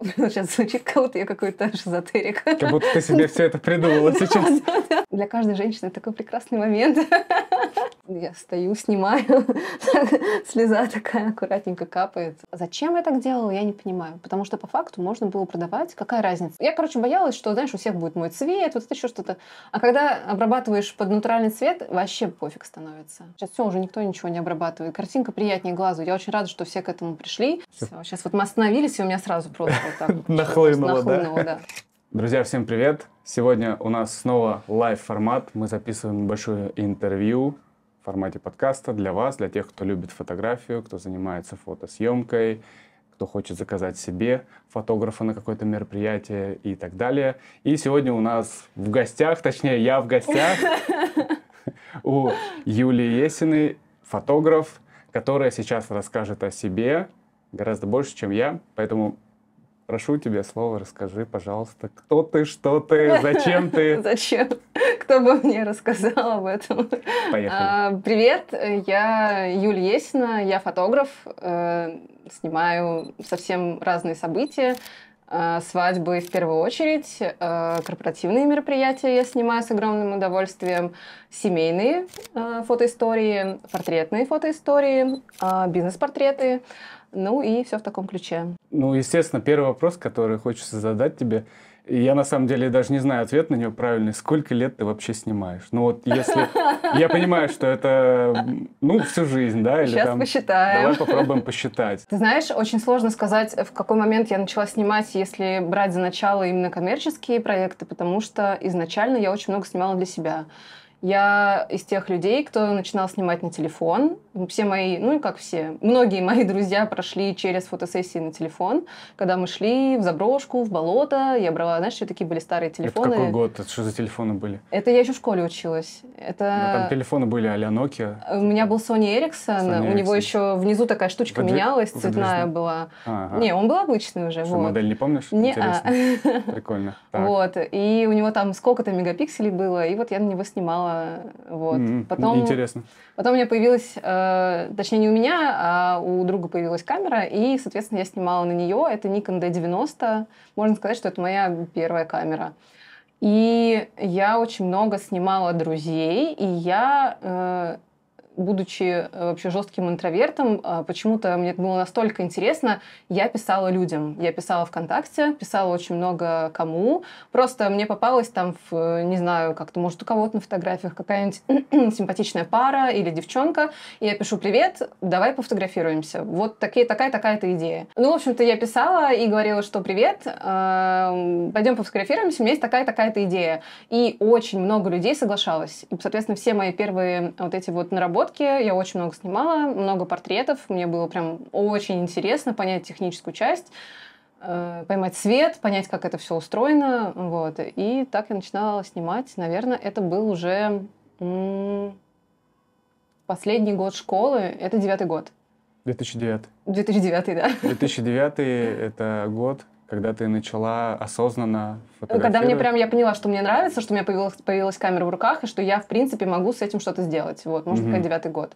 Сейчас звучит как будто я какой-то эзотерик. Как будто ты себе все это придумала сейчас. Для каждой женщины такой прекрасный момент. я стою, снимаю, слеза такая аккуратненько капает. Зачем я так делала, я не понимаю, потому что по факту можно было продавать, какая разница. Я, короче, боялась, что, знаешь, у всех будет мой цвет, вот это еще что-то. А когда обрабатываешь под натуральный цвет, вообще пофиг становится. Сейчас все, уже никто ничего не обрабатывает. Картинка приятнее глазу. Я очень рада, что все к этому пришли. Все, сейчас вот мы остановились, и у меня сразу просто вот так вот, нахлынуло, да. Друзья, всем привет! Сегодня у нас снова лайв-формат. Мы записываем большое интервью в формате подкаста для вас, для тех, кто любит фотографию, кто занимается фотосъемкой, кто хочет заказать себе фотографа на какое-то мероприятие и так далее. И сегодня у нас в гостях, точнее, я в гостях у Юлии Есиной фотограф, которая сейчас расскажет о себе гораздо больше, чем я. Поэтому Прошу тебя слово, расскажи, пожалуйста, кто ты, что ты, зачем ты? Зачем? Кто бы мне рассказал об этом? Поехали. А, привет, я Юль Есина, я фотограф, э, снимаю совсем разные события, э, свадьбы в первую очередь, э, корпоративные мероприятия я снимаю с огромным удовольствием, семейные фотоистории, портретные фотоистории, бизнес-портреты. -портреты ну и все в таком ключе. Ну, естественно, первый вопрос, который хочется задать тебе, я на самом деле даже не знаю ответ на него правильный. Сколько лет ты вообще снимаешь? Ну вот если... Я понимаю, что это, ну, всю жизнь, да? Или Сейчас там... посчитаем. Давай попробуем посчитать. Ты знаешь, очень сложно сказать, в какой момент я начала снимать, если брать за начало именно коммерческие проекты, потому что изначально я очень много снимала для себя. Я из тех людей, кто начинал снимать на телефон. Все мои, ну и как все, многие мои друзья прошли через фотосессии на телефон. Когда мы шли в заброшку, в болото, я брала, знаешь, все такие были старые телефоны. Это какой год? Это что за телефоны были? Это я еще в школе училась. Это... Ну, там телефоны были а Nokia. У меня был Sony Ericsson, Sony Ericsson. у него еще внизу такая штучка Подвиж... менялась, цветная Подвижный? была. Ага. Не, он был обычный уже. Что, вот. модель не помнишь? Не Интересно. Прикольно. Так. Вот, и у него там сколько-то мегапикселей было, и вот я на него снимала читала. Вот. Mm-hmm. Потом, Интересно. Потом у меня появилась, э, точнее не у меня, а у друга появилась камера, и, соответственно, я снимала на нее. Это Nikon D90. Можно сказать, что это моя первая камера. И я очень много снимала друзей, и я э, будучи э, вообще жестким интровертом, а почему-то мне это было настолько интересно, я писала людям. Я писала ВКонтакте, писала очень много кому. Просто мне попалась там, в, э, не знаю, как-то, может, у кого-то на фотографиях какая-нибудь симпатичная пара или девчонка. И я пишу «Привет, давай пофотографируемся». Вот такие, такая-такая-то идея. Ну, в общем-то, я писала и говорила, что «Привет, э, пойдем пофотографируемся, у меня есть такая-такая-то идея». И очень много людей соглашалось. И, соответственно, все мои первые вот эти вот наработки фотки, я очень много снимала, много портретов, мне было прям очень интересно понять техническую часть, э, поймать свет, понять, как это все устроено, вот. И так я начинала снимать, наверное, это был уже последний год школы, это девятый год. 2009. 2009, да. 2009 это год, когда ты начала осознанно фотографировать? Когда мне прям, я поняла, что мне нравится, что у меня появилась, появилась камера в руках, и что я, в принципе, могу с этим что-то сделать. Вот, может, mm-hmm. девятый год.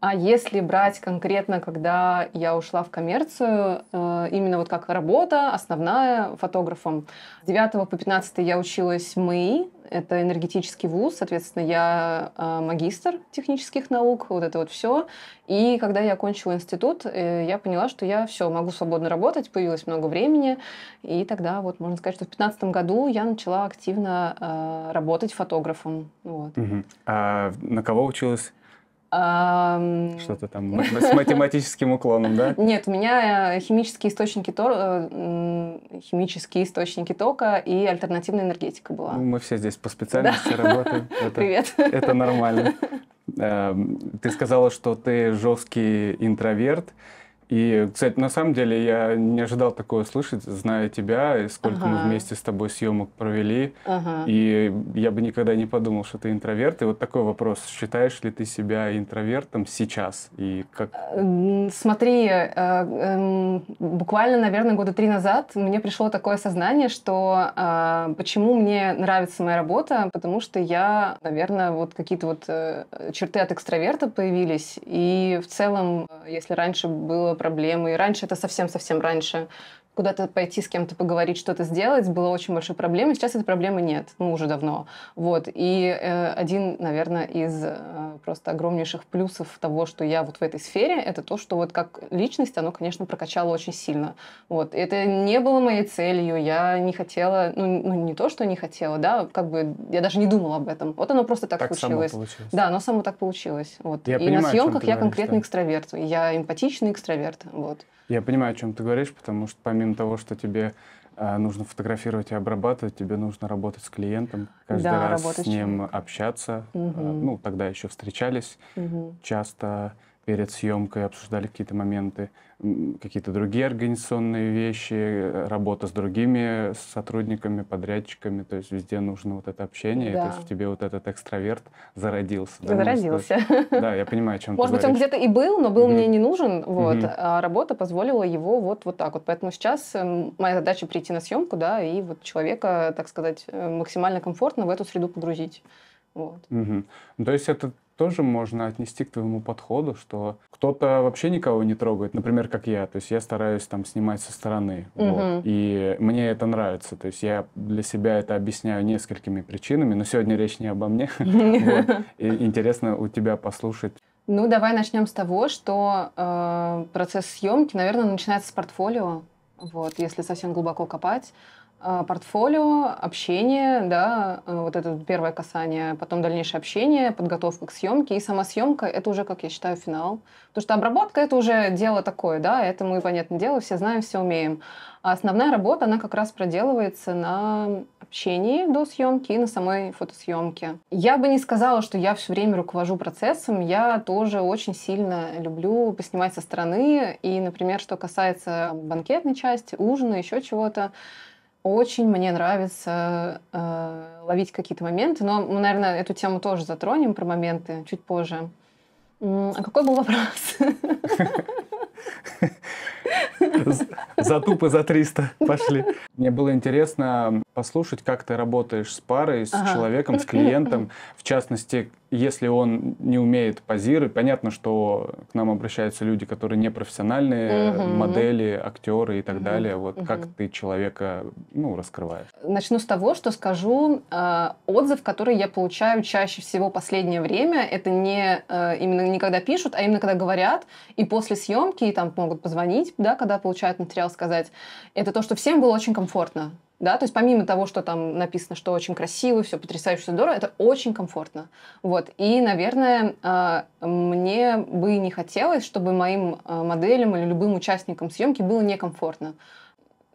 А если брать конкретно, когда я ушла в коммерцию, э, именно вот как работа основная фотографом. С 9 по 15 я училась в МИИ, это энергетический вуз, соответственно, я э, магистр технических наук, вот это вот все. И когда я окончила институт, э, я поняла, что я все, могу свободно работать, появилось много времени. И тогда, вот можно сказать, что в 2015 году я начала активно работать фотографом. Вот. Угу. А на кого училась? Что-то там с математическим уклоном, да? Нет, у меня э, химические источники, э, химические источники тока и альтернативная энергетика была. Ну, мы все здесь по специальности работаем. Привет. Это нормально. Эм, ты сказала, что ты жесткий интроверт. И, кстати, на самом деле я не ожидал такого слышать, зная тебя, сколько ага. мы вместе с тобой съемок провели. Ага. И я бы никогда не подумал, что ты интроверт. И вот такой вопрос, считаешь ли ты себя интровертом сейчас? И как... Смотри, э, эм, буквально, наверное, года три назад мне пришло такое сознание, что а, почему мне нравится моя работа, потому что я, наверное, вот какие-то вот э, черты от экстраверта появились. И в целом, если раньше было проблемы. И раньше это совсем-совсем раньше куда-то пойти с кем-то поговорить, что-то сделать, было очень большой проблемой. Сейчас этой проблемы нет, ну, уже давно. Вот. И э, один, наверное, из э, просто огромнейших плюсов того, что я вот в этой сфере, это то, что вот как личность, оно, конечно, прокачало очень сильно. Вот. Это не было моей целью, я не хотела, ну, ну не то, что не хотела, да, как бы я даже не думала об этом. Вот оно просто так, так случилось. Само получилось. Да, оно само так получилось. Вот. Я и понимаю, на съемках я говоришь, конкретный экстраверт, я эмпатичный экстраверт. Вот. Я понимаю, о чем ты говоришь, потому что помимо помимо того, что тебе э, нужно фотографировать и обрабатывать, тебе нужно работать с клиентом, каждый да, раз с ним общаться. Угу. Ну, тогда еще встречались угу. часто, перед съемкой, обсуждали какие-то моменты, какие-то другие организационные вещи, работа с другими сотрудниками, подрядчиками, то есть везде нужно вот это общение, да. то есть в тебе вот этот экстраверт зародился. Да, зародился. Есть, ну, да, я понимаю, о чем Может ты быть, говоришь. он где-то и был, но был mm-hmm. мне не нужен, вот, mm-hmm. а работа позволила его вот, вот так вот. Поэтому сейчас эм, моя задача прийти на съемку, да, и вот человека, так сказать, э, максимально комфортно в эту среду погрузить. Вот. Угу. То есть это тоже можно отнести к твоему подходу, что кто-то вообще никого не трогает, например, как я. То есть я стараюсь там снимать со стороны. Угу. Вот, и мне это нравится. То есть я для себя это объясняю несколькими причинами, но сегодня речь не обо мне. Интересно у тебя послушать. Ну, давай начнем с того, что э, процесс съемки, наверное, начинается с портфолио. Вот, если совсем глубоко копать, а, портфолио, общение, да, а, вот это первое касание, потом дальнейшее общение, подготовка к съемке и сама съемка, это уже, как я считаю, финал. Потому что обработка это уже дело такое, да, это мы, понятное дело, все знаем, все умеем. А основная работа, она как раз проделывается на общении до съемки и на самой фотосъемке. Я бы не сказала, что я все время руковожу процессом, я тоже очень сильно люблю поснимать со стороны, и, например, что касается банкетной части, ужина, еще чего-то, очень мне нравится э, ловить какие-то моменты, но мы, наверное, эту тему тоже затронем про моменты чуть позже. А какой был вопрос? За тупо за 300 пошли. Мне было интересно послушать, как ты работаешь с парой, с человеком, с клиентом, в частности, если он не умеет позировать, понятно, что к нам обращаются люди, которые непрофессиональные, угу. модели, актеры и так угу. далее. Вот угу. как ты человека ну, раскрываешь? Начну с того, что скажу э, отзыв, который я получаю чаще всего последнее время. Это не э, именно не когда пишут, а именно когда говорят. И после съемки и там могут позвонить, да, когда получают материал, сказать. Это то, что всем было очень комфортно да, то есть помимо того, что там написано, что очень красиво, все потрясающе, все здорово, это очень комфортно, вот, и, наверное, а, мне бы не хотелось, чтобы моим а, моделям или любым участникам съемки было некомфортно.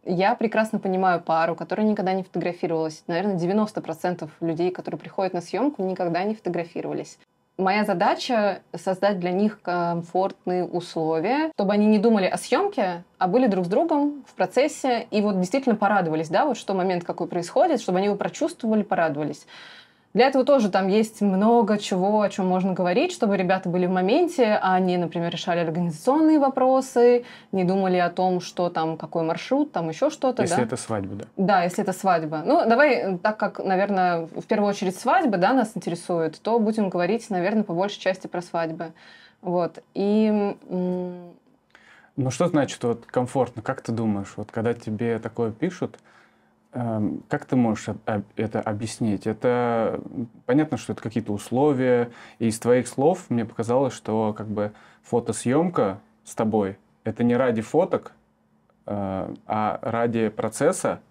Я прекрасно понимаю пару, которая никогда не фотографировалась. Наверное, 90% людей, которые приходят на съемку, никогда не фотографировались. Моя задача создать для них комфортные условия, чтобы они не думали о съемке, а были друг с другом в процессе и вот действительно порадовались, да, вот что момент какой происходит, чтобы они его прочувствовали, порадовались. Для этого тоже там есть много чего, о чем можно говорить, чтобы ребята были в моменте, а они, например, решали организационные вопросы, не думали о том, что там, какой маршрут, там еще что-то. Если да? это свадьба, да. Да, если это свадьба. Ну, давай, э, так как, наверное, в первую очередь свадьба, да, нас интересует, то будем говорить, наверное, по большей части про свадьбы. Вот. И... Ну, что значит вот комфортно? Как ты думаешь, вот когда тебе такое пишут, Эм, как ты можешь это объяснить? Это понятно, что это какие-то условия, и из твоих слов мне показалось, что как бы фотосъемка с тобой это не ради фоток, э, а ради процесса,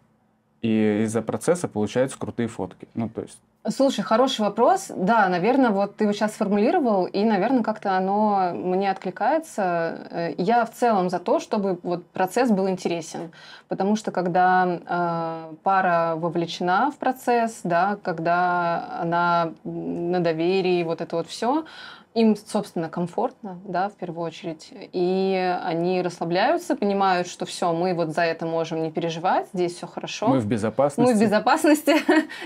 и из-за процесса получаются крутые фотки. Ну, то есть Слушай, хороший вопрос. Да, наверное, вот ты его сейчас сформулировал, и, наверное, как-то оно мне откликается. Э, я в целом за то, чтобы вот процесс был интересен, потому что когда э, пара вовлечена в процесс, да, когда она на доверии, вот это вот все, им, собственно, комфортно, да, в первую очередь. И они расслабляются, понимают, что все, мы вот за это можем не переживать, здесь все хорошо. Мы в безопасности. Мы в безопасности.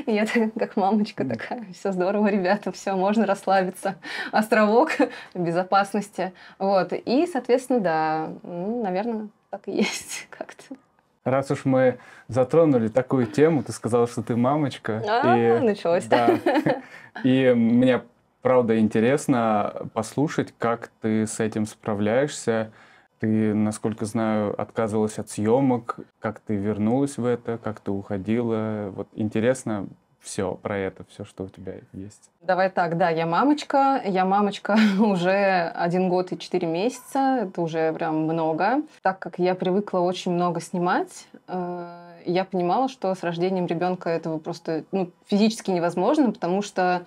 И я как мамочка такая, все здорово, ребята, все, можно расслабиться. Островок в безопасности. Вот. И, соответственно, да, ну, наверное, так и есть как-то. Раз уж мы затронули такую тему, ты сказала, что ты мамочка. А, и, началось. Да. И меня правда интересно послушать, как ты с этим справляешься. Ты, насколько знаю, отказывалась от съемок, как ты вернулась в это, как ты уходила. Вот интересно все про это, все, что у тебя есть. Давай так, да, я мамочка. Я мамочка уже один год и четыре месяца. Это уже прям много. Так как я привыкла очень много снимать, э, я понимала, что с рождением ребенка этого просто ну, физически невозможно, потому что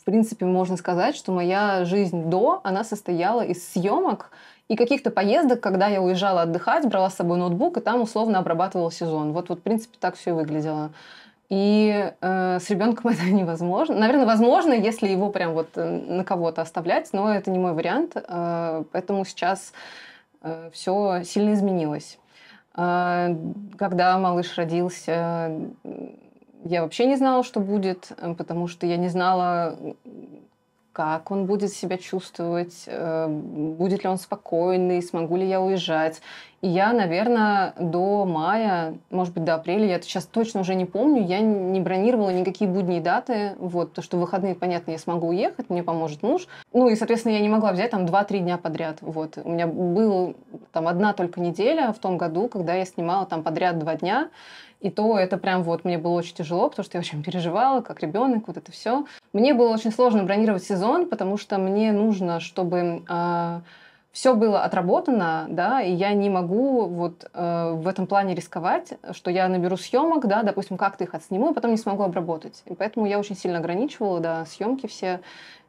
в принципе, можно сказать, что моя жизнь до, она состояла из съемок и каких-то поездок, когда я уезжала отдыхать, брала с собой ноутбук и там условно обрабатывала сезон. Вот, вот в принципе, так все и выглядело. И э, с ребенком это невозможно. Наверное, возможно, если его прям вот э, на кого-то оставлять, но это не мой вариант. Э, поэтому сейчас э, все сильно изменилось. Э, когда малыш родился, я вообще не знала, что будет, э, потому что я не знала, как он будет себя чувствовать, э, будет ли он спокойный, смогу ли я уезжать. И я, наверное, до мая, может быть, до апреля, я это сейчас точно уже не помню, я не бронировала никакие будние даты, вот, то, что в выходные, понятно, я смогу уехать, мне поможет муж. Ну, и, соответственно, я не могла взять там 2-3 дня подряд, вот. У меня была там одна только неделя в том году, когда я снимала там подряд два дня, и то это прям вот мне было очень тяжело, потому что я очень переживала, как ребенок, вот это все. Мне было очень сложно бронировать сезон, потому что мне нужно, чтобы э, а, все было отработано, да, и я не могу вот э, в этом плане рисковать, что я наберу съемок, да, допустим, как-то их отсниму, и потом не смогу обработать. И поэтому я очень сильно ограничивала, да, съемки все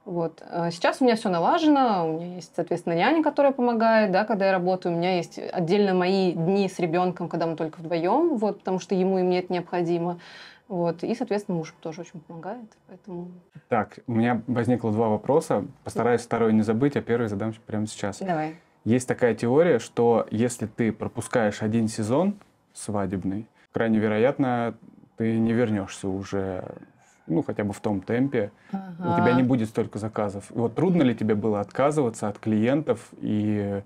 вот. А сейчас у меня все налажено, у меня есть, соответственно, няня, которая помогает, да, когда я работаю, у меня есть отдельно мои дни с ребенком, когда мы только вдвоем, вот, потому что ему и мне это необходимо. Вот. И, соответственно, муж тоже очень помогает. Поэтому... Так, у меня возникло два вопроса. Постараюсь второй не забыть, а первый задам прямо сейчас. Давай. Есть такая теория, что если ты пропускаешь один сезон свадебный, крайне вероятно, ты не вернешься уже ну, хотя бы в том темпе, ага. у тебя не будет столько заказов. вот трудно ли тебе было отказываться от клиентов и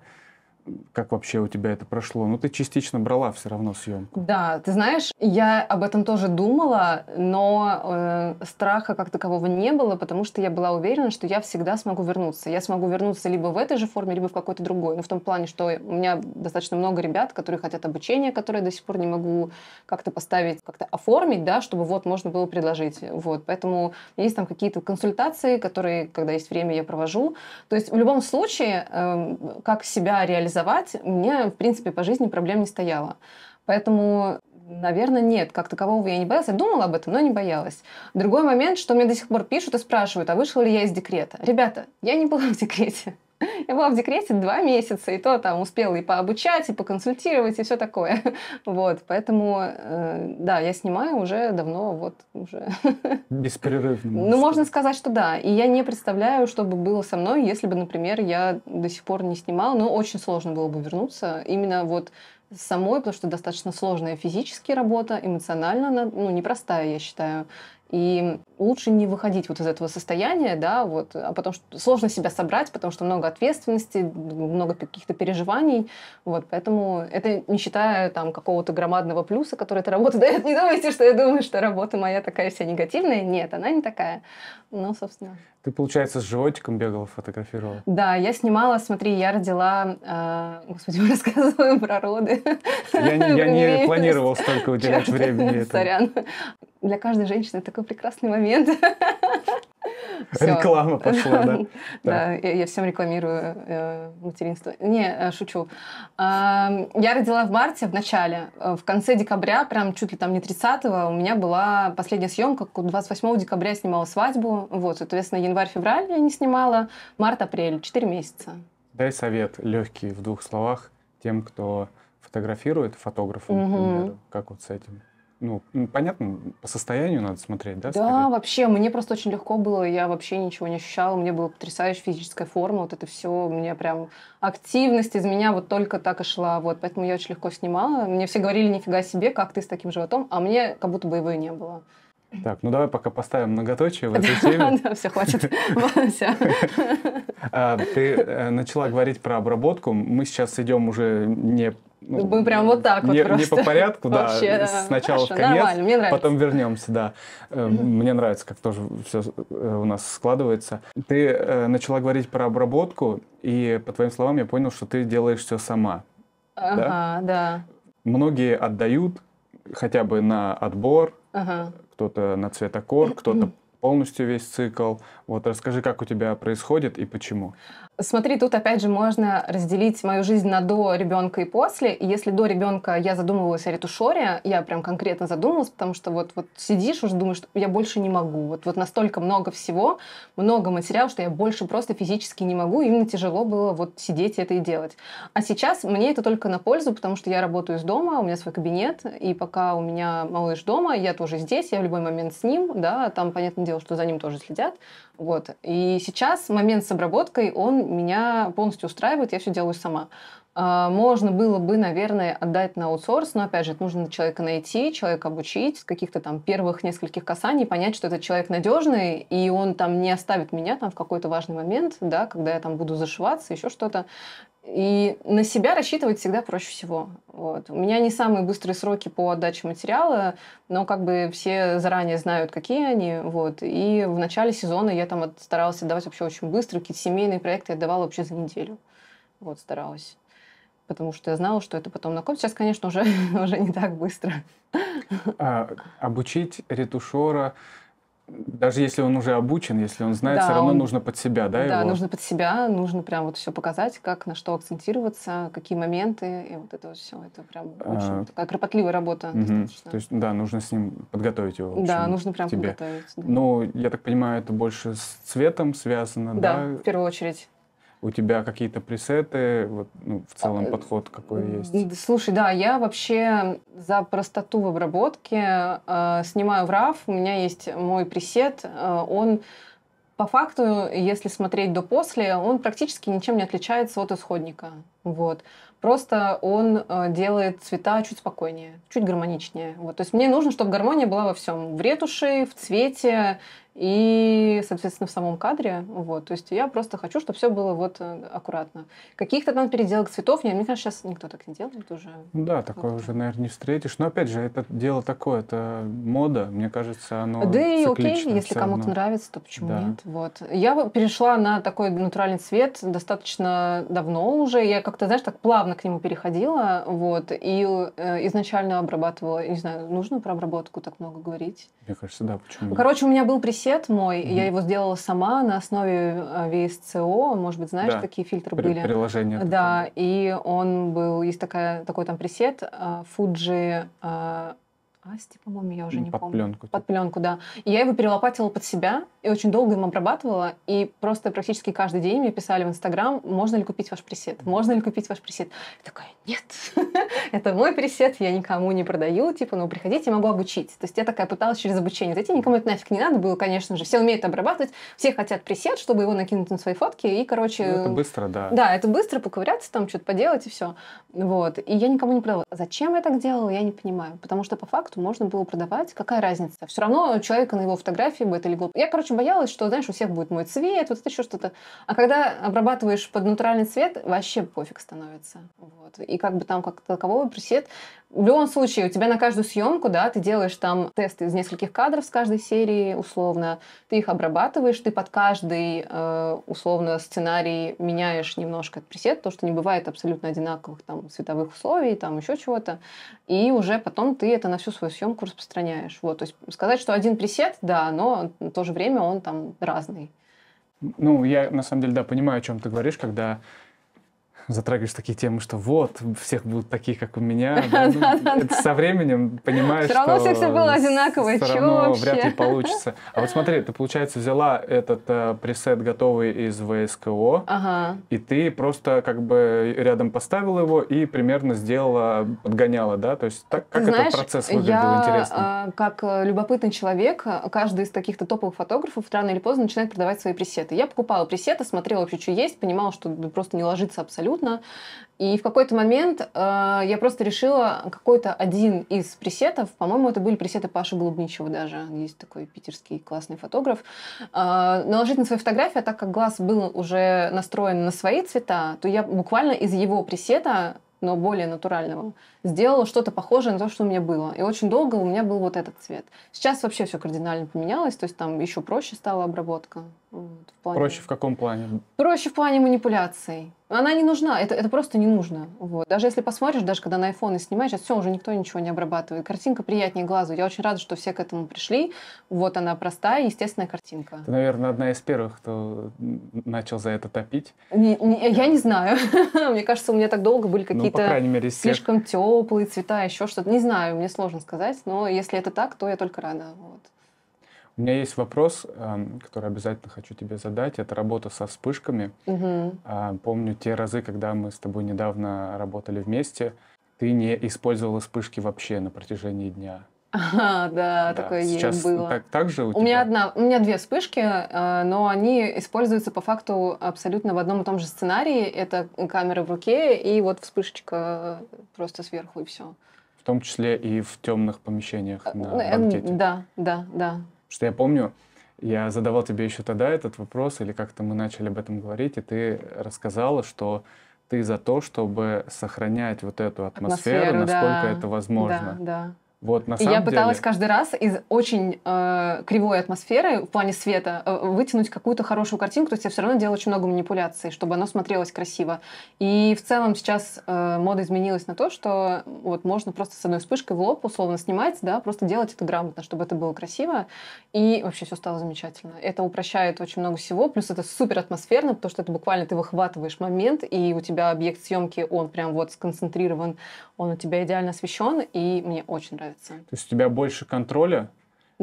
как вообще у тебя это прошло? Ну, ты частично брала все равно съемку. Да, ты знаешь, я об этом тоже думала, но э, страха как такового не было, потому что я была уверена, что я всегда смогу вернуться. Я смогу вернуться либо в этой же форме, либо в какой-то другой. Но ну, в том плане, что у меня достаточно много ребят, которые хотят обучения, которые до сих пор не могу как-то поставить, как-то оформить, да, чтобы вот можно было предложить. Вот, поэтому есть там какие-то консультации, которые, когда есть время, я провожу. То есть в любом случае, э, как себя реализовать рисовать, у меня, в принципе, по жизни проблем не стояло. Поэтому Наверное, нет. Как такового я не боялась. Я думала об этом, но не боялась. Другой момент, что мне до сих пор пишут и спрашивают, а вышла ли я из декрета. Ребята, я не была в декрете. Я была в декрете два месяца, и то там успела и пообучать, и поконсультировать, и все такое. Вот, поэтому, э, да, я снимаю уже давно, вот уже. Беспрерывно. Ну, можно сказать, что да. И я не представляю, что бы было со мной, если бы, например, я до сих пор не снимала, но очень сложно было бы вернуться. Именно вот самой, потому что достаточно сложная физически работа, эмоционально она, ну, непростая, я считаю. И лучше не выходить вот из этого состояния, да, вот, а потом что сложно себя собрать, потому что много ответственности, много каких-то переживаний, вот, поэтому это не считая там какого-то громадного плюса, который эта работа дает. Не думайте, что я думаю, что работа моя такая вся негативная. Нет, она не такая. Ну, собственно. Ты, получается, с животиком бегала, фотографировала? Да, я снимала, смотри, я родила... Э, господи, мы рассказываем про роды. Я не, я не планировал столько уделять времени этому. Сорян для каждой женщины такой прекрасный момент. Реклама пошла, да? Да, я всем рекламирую э, материнство. Не, э, шучу. Я родила в марте, в начале. Э, в конце декабря, прям чуть ли там не 30-го, у меня была последняя съемка. 28 декабря я снимала свадьбу. Вот, соответственно, январь-февраль я не снимала. Март-апрель, 4 месяца. Дай совет легкий в двух словах тем, кто фотографирует, фотографу, например, как вот с этим? ну, понятно, по состоянию надо смотреть, да? Да, скорее? вообще, мне просто очень легко было, я вообще ничего не ощущала, мне была потрясающая физическая форма, вот это все, у меня прям активность из меня вот только так и шла, вот, поэтому я очень легко снимала. Мне все говорили, нифига себе, как ты с таким животом, а мне как будто бы его и не было. Так, ну давай пока поставим многоточие в этой теме. Да, все, хватит. А, ты э, начала говорить про обработку. Мы сейчас идем уже не ну, мы прям вот так не, вот просто. Не по порядку, да. Вообще, Сначала Хорошо, в конец, нормально, мне нравится. потом вернемся, да. Э, мне нравится, как тоже все э, у нас складывается. Ты э, начала говорить про обработку, и по твоим словам я понял, что ты делаешь все сама. Ага, да. да. Многие отдают хотя бы на отбор, ага. кто-то на цветокор, кто-то полностью весь цикл. Вот расскажи, как у тебя происходит и почему. Смотри, тут опять же можно разделить мою жизнь на до ребенка и после. И если до ребенка я задумывалась о ретушоре, я прям конкретно задумывалась, потому что вот, вот сидишь уже думаешь, что я больше не могу. Вот, вот настолько много всего, много материала, что я больше просто физически не могу. именно тяжело было вот сидеть это и делать. А сейчас мне это только на пользу, потому что я работаю из дома, у меня свой кабинет, и пока у меня малыш дома, я тоже здесь, я в любой момент с ним, да, там, понятное дело, что за ним тоже следят. Вот. И сейчас момент с обработкой, он меня полностью устраивает, я все делаю сама. А, можно было бы, наверное, отдать на аутсорс, но, опять же, нужно человека найти, человека обучить, с каких-то там первых нескольких касаний понять, что этот человек надежный, и он там не оставит меня там в какой-то важный момент, да, когда я там буду зашиваться, еще что-то. И на себя рассчитывать всегда проще всего. Вот. У меня не самые быстрые сроки по отдаче материала, но как бы все заранее знают, какие они. Вот. И в начале сезона я там старалась отдавать вообще очень быстро, какие-то семейные проекты я отдавала вообще за неделю. Вот, старалась потому что я знала, что это потом накопится. Сейчас, конечно, уже, уже не так быстро. А, обучить ретушера даже если он уже обучен, если он знает, да, все равно он... нужно под себя, да? Да, его? нужно под себя, нужно прям вот все показать, как на что акцентироваться, какие моменты, и вот это вот все. Это прям а. очень а... такая кропотливая работа угу. То есть, да, нужно с ним подготовить его. да, нужно прям тебе. подготовить. Да. Ну, я так понимаю, это больше с цветом связано, да? Да, в первую очередь. У тебя какие-то пресеты, вот, ну, в целом а, э, подход какой есть? Слушай, да, я вообще за простоту в обработке э, снимаю в RAW, у меня есть мой пресет, э, он по факту, если смотреть до-после, он практически ничем не отличается от исходника. Вот. Просто он э, делает цвета чуть спокойнее, чуть гармоничнее. Вот. То есть мне нужно, чтобы гармония была во всем. В ретуши, в цвете, и, соответственно, в самом кадре. Вот. То есть я просто хочу, чтобы все было вот э, аккуратно. Каких-то там переделок цветов, нет, мне кажется, сейчас никто так не делает уже. Да, такое вот. уже, наверное, не встретишь. Но, опять же, это дело такое, это мода, мне кажется, оно Да и окей, если кому-то нравится, то почему да. нет? Вот. Я перешла на такой натуральный цвет достаточно давно уже. Я как-то, знаешь, так плавно к нему переходила. Вот. И э, изначально обрабатывала, не знаю, нужно про обработку так много говорить? Мне кажется, да, почему? Короче, у меня был пресс сет мой, mm-hmm. я его сделала сама на основе э, VSCO, может быть, знаешь, да. такие фильтры При- были. Приложение. Да, такое. и он был, есть такая, такой там пресет э, Fuji э, асти, по-моему, я уже не под помню. Пленку, под типа. пленку, да. И я его перелопатила под себя и очень долго им обрабатывала. И просто практически каждый день мне писали в Инстаграм, можно ли купить ваш пресет, можно ли купить ваш пресет. Я такая, нет, это мой пресет, я никому не продаю, типа, ну, приходите, могу обучить. То есть я такая пыталась через обучение зайти, никому это нафиг не надо было, конечно же. Все умеют обрабатывать, все хотят пресет, чтобы его накинуть на свои фотки, и, короче... Ну, это быстро, да. Да, это быстро, поковыряться там, что-то поделать, и все. Вот. И я никому не продавала. Зачем я так делала, я не понимаю. Потому что по факту продукт можно было продавать, какая разница? Все равно человека на его фотографии бы это легло. Я, короче, боялась, что, знаешь, у всех будет мой цвет, вот это еще что-то. А когда обрабатываешь под натуральный цвет, вообще пофиг становится. Вот. И как бы там как такового пресет. В любом случае, у тебя на каждую съемку, да, ты делаешь там тесты из нескольких кадров с каждой серии, условно. Ты их обрабатываешь, ты под каждый, э, условно, сценарий меняешь немножко этот пресет, то, что не бывает абсолютно одинаковых там световых условий, там еще чего-то. И уже потом ты это на всю свою съемку распространяешь. Вот, то есть сказать, что один пресет, да, но в то же время он там разный. Ну, я на самом деле, да, понимаю, о чем ты говоришь, когда затрагиваешь такие темы, что вот, всех будут такие, как у меня. Ну, это со временем понимаешь, что... Все равно все было одинаково, чего вряд ли получится. А вот смотри, ты, получается, взяла этот э, пресет готовый из ВСКО, и ты просто как бы рядом поставила его и примерно сделала, подгоняла, да? То есть как этот процесс выглядел интересно? Э, как э, любопытный человек, каждый из таких-то топовых фотографов рано или поздно начинает продавать свои пресеты. Я покупала пресеты, смотрела вообще, что есть, понимала, что просто не ложится абсолютно абсолютно. И в какой-то момент э, я просто решила какой-то один из пресетов, по-моему, это были пресеты Паши Голубничева даже, есть такой питерский классный фотограф, э, наложить на свою фотографию, а так как глаз был уже настроен на свои цвета, то я буквально из его пресета но более натурального, сделала что-то похожее на то, что у меня было. И очень долго у меня был вот этот цвет. Сейчас вообще все кардинально поменялось, то есть там еще проще стала обработка. Вот, в плане... Проще в каком плане? Проще в плане манипуляций. Она не нужна, это, это просто не нужно. Вот. Даже если посмотришь, даже когда на айфоны снимаешь, сейчас все, уже никто ничего не обрабатывает. Картинка приятнее глазу. Я очень рада, что все к этому пришли. Вот она простая, естественная картинка. Ты, наверное, одна из первых, кто начал за это топить. Не, не, я не знаю. Мне кажется, у меня так долго были ну, какие-то ну, слишком теплые цвета, еще что-то. Не знаю, мне сложно сказать, но если это так, то я только рада. Вот. У меня есть вопрос, эм, который обязательно хочу тебе задать. Это работа со вспышками. Угу. Помню те разы, когда мы с тобой недавно работали вместе, ты не использовала вспышки вообще на протяжении дня. А, да, да, такое Сейчас есть было. Так, так же у, у тебя? меня одна, у меня две вспышки, э, но они используются по факту абсолютно в одном и том же сценарии. Это камера в руке и вот вспышечка просто сверху и все. В том числе и в темных помещениях э, на э, банкете. Да, да, да, что я помню, я задавал тебе еще тогда этот вопрос, или как-то мы начали об этом говорить, и ты рассказала, что ты за то, чтобы сохранять вот эту атмосферу, атмосферу насколько да. это возможно. Да, да. Вот, на самом я пыталась деле... каждый раз из очень э, кривой атмосферы в плане света э, вытянуть какую-то хорошую картинку, то есть я все равно делала очень много манипуляций, чтобы оно смотрелось красиво. И в целом сейчас э, мода изменилась на то, что вот можно просто с одной вспышкой в лоб условно снимать, да, просто делать это грамотно, чтобы это было красиво, и вообще все стало замечательно. Это упрощает очень много всего, плюс это супер атмосферно, потому что это буквально ты выхватываешь момент, и у тебя объект съемки, он прям вот сконцентрирован, он у тебя идеально освещен, и мне очень нравится. То есть у тебя больше контроля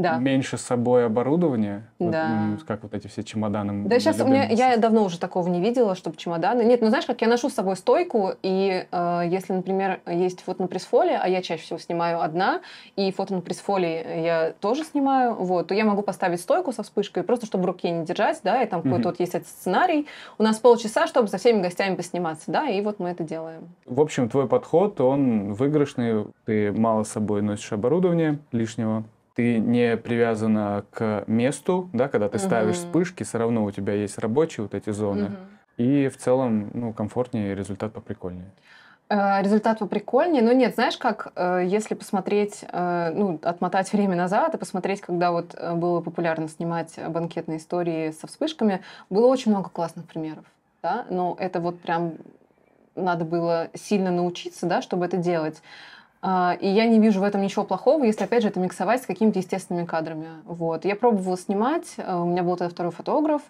да. меньше с собой оборудования, да. вот, как вот эти все чемоданы. Да, сейчас у меня, я давно уже такого не видела, чтобы чемоданы... Нет, ну знаешь, как я ношу с собой стойку, и э, если, например, есть фото на пресс-фоле, а я чаще всего снимаю одна, и фото на пресс-фоле я тоже снимаю, вот, то я могу поставить стойку со вспышкой, просто чтобы руки не держать, да, и там угу. какой-то вот есть этот сценарий. У нас полчаса, чтобы со всеми гостями посниматься, да, и вот мы это делаем. В общем, твой подход, он выигрышный, ты мало с собой носишь оборудования лишнего, ты не привязана к месту, да, когда ты угу. ставишь вспышки, все равно у тебя есть рабочие вот эти зоны. Угу. И в целом, ну, комфортнее, результат поприкольнее. Э, результат поприкольнее. но ну, нет, знаешь, как э, если посмотреть, э, ну, отмотать время назад и посмотреть, когда вот было популярно снимать банкетные истории со вспышками, было очень много классных примеров, да, но это вот прям надо было сильно научиться, да, чтобы это делать. А, и я не вижу в этом ничего плохого, если, опять же, это миксовать с какими-то естественными кадрами. Вот. Я пробовала снимать, э, у меня был тогда второй фотограф,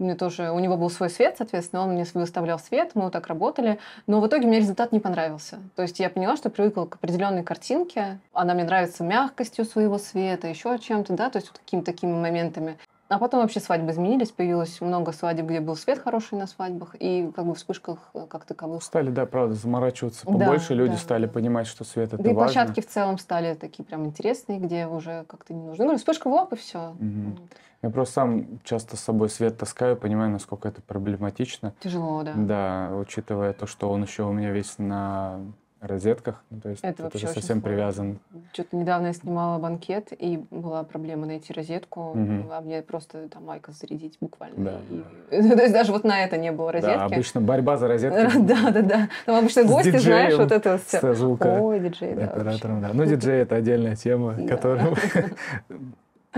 у, меня тоже, у него был свой свет, соответственно, он мне выставлял свет, мы вот так работали, но в итоге мне результат не понравился. То есть я поняла, что привыкла к определенной картинке, она мне нравится мягкостью своего света, еще чем-то, да, то есть вот какими-то такими моментами. А потом вообще свадьбы изменились, появилось много свадеб, где был свет хороший на свадьбах, и как бы вспышках э, как таковых. Стали, да, правда, заморачиваться побольше, да, люди да. стали понимать, что свет это да и площадки в целом стали такие прям интересные, где уже как-то не нужно. Ну, вспышка в лоб, и все. Угу. Я просто сам часто с собой свет таскаю, понимаю, насколько это проблематично. Тяжело, да. Да, учитывая то, что он еще у меня весь на розетках. Ну, то есть это, это уже совсем сложно. привязан. Что-то недавно я снимала банкет, и была проблема найти розетку. Угу. А мне просто там майка зарядить буквально. Да, и... да. То есть даже вот на это не было розетки. Да, обычно борьба за розетку. Да, да, да. Там обычно гости, знаешь, вот это все. Ой, диджей, да. Оператором, да. Ну, диджей — это отдельная тема, которую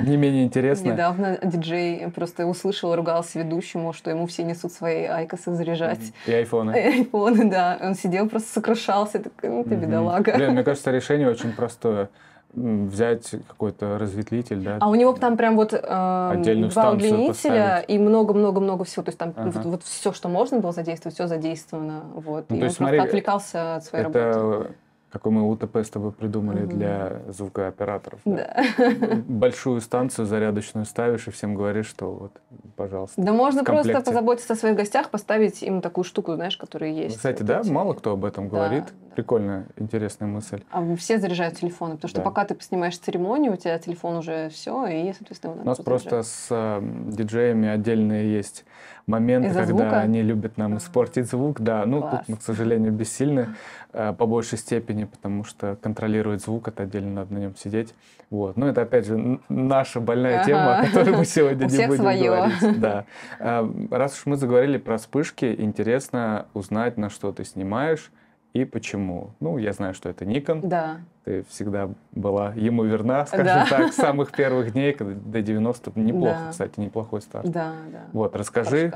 Не менее интересно. Недавно диджей просто услышал, ругался ведущему, что ему все несут свои айкосы заряжать. И айфоны. И айфоны, да. Он сидел, просто сокрушался, такой, ну ты угу. бедолага. Блин, мне кажется, решение очень простое взять какой-то разветвитель, да. А у него там прям вот э, два удлинителя поставить. и много-много-много всего, то есть там ага. вот, вот все, что можно было задействовать, все задействовано, вот. Ну, и то он есть, смотри, отвлекался от своей это работы какой мы УТП с тобой придумали угу. для звукооператоров. Да. да. Большую станцию зарядочную ставишь и всем говоришь, что вот, пожалуйста. Да можно просто позаботиться о своих гостях, поставить им такую штуку, знаешь, которая есть. Кстати, вот да, эти... мало кто об этом да, говорит. Да. Прикольная, интересная мысль. А все заряжают телефоны, потому что да. пока ты снимаешь церемонию, у тебя телефон уже все, и, соответственно, У нас просто заряжать. с эм, диджеями отдельные есть моменты, когда звука? они любят нам а. испортить звук, да. Ну, Класс. тут мы, к сожалению, бессильны э, по большей степени, потому что контролировать звук, это отдельно надо на нем сидеть. Вот. Но это, опять же, наша больная тема, о которой мы сегодня не будем говорить. Да. Э, раз уж мы заговорили про вспышки, интересно узнать, на что ты снимаешь, и почему. Ну, я знаю, что это Никон. Да. Ты всегда была ему верна, скажем да. так, с самых первых дней, когда до 90 неплохо, да. кстати, неплохой старт. Да, да. Вот, расскажи.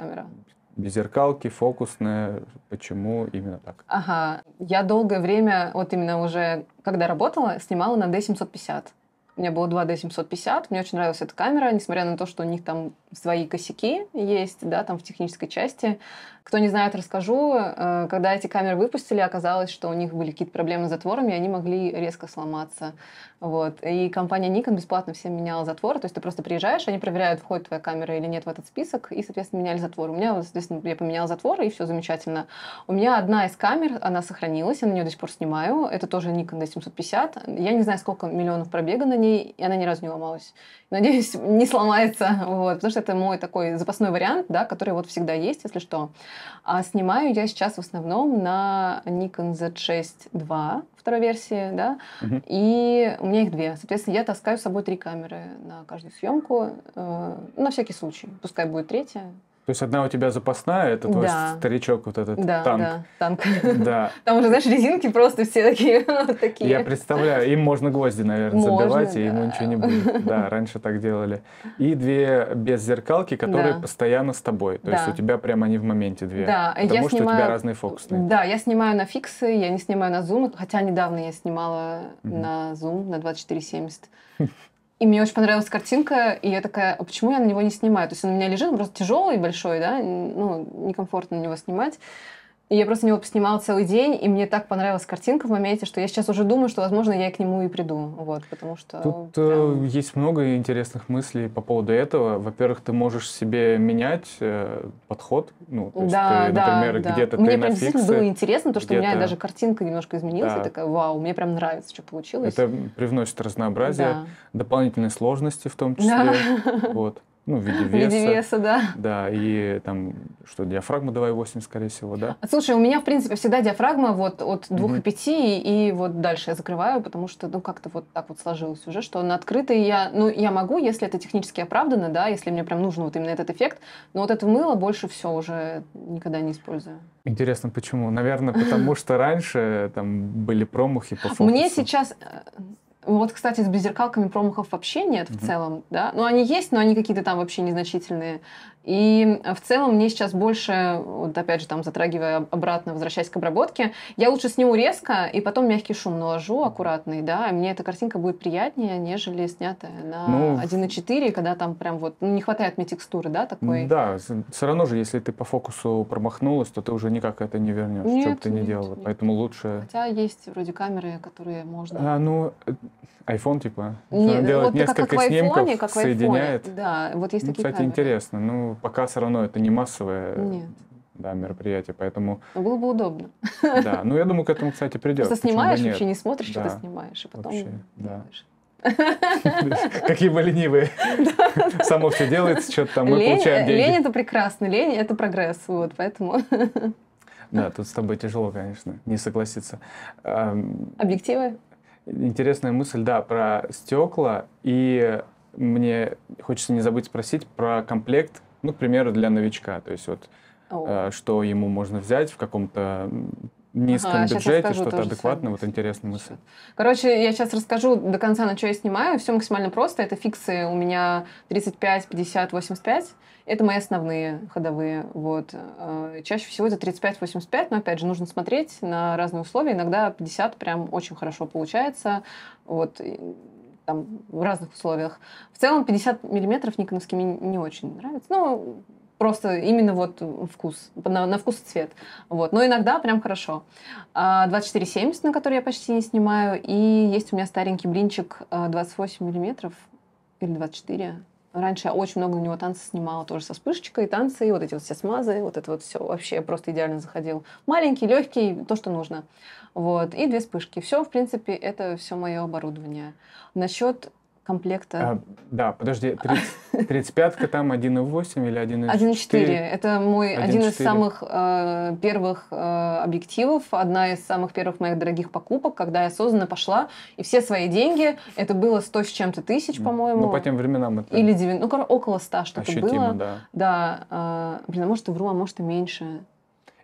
Без зеркалки, фокусная, почему именно так? Ага, я долгое время, вот именно уже, когда работала, снимала на D750. У меня было два D750, мне очень нравилась эта камера, несмотря на то, что у них там свои косяки есть, да, там в технической части. Кто не знает, расскажу. Э, когда эти камеры выпустили, оказалось, что у них были какие-то проблемы с затворами, и они могли резко сломаться. Вот. И компания Nikon бесплатно всем меняла затворы. То есть ты просто приезжаешь, они проверяют, входит твоя камера или нет в этот список, и, соответственно, меняли затвор. У меня, соответственно, я поменяла затвор, и все замечательно. У меня одна из камер, она сохранилась, я на нее до сих пор снимаю. Это тоже Nikon D750. Я не знаю, сколько миллионов пробега на ней, и она ни разу не ломалась. Надеюсь, не сломается. Вот. Потому что это мой такой запасной вариант, да, который вот всегда есть, если что. А снимаю я сейчас в основном на Nikon Z6 II второй версии, да, угу. и у меня их две. Соответственно, я таскаю с собой три камеры на каждую съемку, э, на всякий случай. Пускай будет третья, то есть одна у тебя запасная, это твой да. старичок вот этот да, танк. Да, танк. Да. Там уже, знаешь, резинки просто все такие. такие. Я представляю, им можно гвозди, наверное, можно, забивать, да. и ему ничего не будет. Да, раньше так делали. И две без зеркалки, которые да. постоянно с тобой. То да. есть у тебя прямо они в моменте две. Да, Потому я что снимаю... у тебя разные фокусы. Да, я снимаю на фиксы, я не снимаю на зум. Хотя недавно я снимала mm-hmm. на зум на 2470. И мне очень понравилась картинка, и я такая, а почему я на него не снимаю? То есть он у меня лежит, он просто тяжелый, большой, да, ну, некомфортно на него снимать. И я просто на него поснимала целый день, и мне так понравилась картинка в моменте, что я сейчас уже думаю, что, возможно, я к нему и приду. Вот, потому что... Тут э, прям... есть много интересных мыслей по поводу этого. Во-первых, ты можешь себе менять э, подход. Ну, то есть да, ты, да, например, да. где-то ты Мне прям действительно было интересно, то, что у меня даже картинка немножко изменилась. Да. Я такая, вау, мне прям нравится, что получилось. Это привносит разнообразие, да. дополнительные сложности в том числе. Да. Вот ну, в виде веса. В виде веса, да. Да, и там, что, диафрагма 2,8, скорее всего, да. А, слушай, у меня, в принципе, всегда диафрагма вот от 2,5 mm-hmm. и, и вот дальше я закрываю, потому что, ну, как-то вот так вот сложилось уже, что на открытой я, ну, я могу, если это технически оправдано, да, если мне прям нужен вот именно этот эффект, но вот это мыло больше все уже никогда не использую. Интересно, почему? Наверное, потому что раньше там были промахи по фокусу. Мне сейчас э, вот, кстати, с беззеркалками промахов вообще нет mm-hmm. в целом, да? Ну, они есть, но они какие-то там вообще незначительные. И э, в целом мне сейчас больше, вот опять же, там затрагивая обратно, возвращаясь к обработке, я лучше сниму резко и потом мягкий шум наложу аккуратный, да, и мне эта картинка будет приятнее, нежели снятая на ну, 1.4, когда там прям вот ну, не хватает мне текстуры, да, такой. Да, все равно же, если ты по фокусу промахнулась, то ты уже никак это не вернешь, нет, что бы ты ни не делала, нет. поэтому лучше... Хотя есть вроде камеры, которые можно... А, ну, э, iPhone типа, нет, ну, делать вот несколько как, как снимков, в айфоне, как в айфоне, соединяет. Да, вот есть ну, такие кстати, камеры. интересно, ну, пока все равно это не массовое Нет. Да, мероприятие, поэтому... было бы удобно. Да, ну я думаю, к этому, кстати, придет. Просто снимаешь, вообще не смотришь, да. что ты снимаешь, и а потом... Вообще, да. Какие вы ленивые. Само все делается, что-то там мы получаем деньги. Лень это прекрасно, лень это прогресс, вот, поэтому... Да, тут с тобой тяжело, конечно, не согласиться. Объективы? Интересная мысль, да, про стекла. И мне хочется не забыть спросить про комплект ну, к примеру, для новичка, то есть вот э, что ему можно взять в каком-то низком ага, бюджете, что-то адекватное, вот интересная мысль. Короче, я сейчас расскажу до конца, на что я снимаю. Все максимально просто. Это фиксы у меня 35, 50, 85. Это мои основные ходовые. Вот. Э, чаще всего это 35-85, но, опять же, нужно смотреть на разные условия. Иногда 50 прям очень хорошо получается. Вот там, в разных условиях. В целом 50 миллиметров Никоновский мне не очень нравится. Ну, просто именно вот вкус, на, на вкус и цвет. Вот. Но иногда прям хорошо. 2470, а, на который я почти не снимаю, и есть у меня старенький блинчик 28 а, миллиметров или 24 Раньше я очень много у него танцев снимала, тоже со вспышечкой, танцы, вот эти вот все смазы, вот это вот все вообще просто идеально заходил. Маленький, легкий, то, что нужно. Вот, и две вспышки. Все, в принципе, это все мое оборудование. Насчет комплекта. А, да, подожди, 30, 35-ка там 1,8 или 1,4? 1,4. Это мой 1, один 4. из самых э, первых э, объективов, одна из самых первых моих дорогих покупок, когда я осознанно пошла, и все свои деньги, это было 100 с чем-то тысяч, по-моему. Ну, по тем временам это... Или 90, ну, около 100 что-то было. да. Да, э, блин, а может и вру, а может и меньше.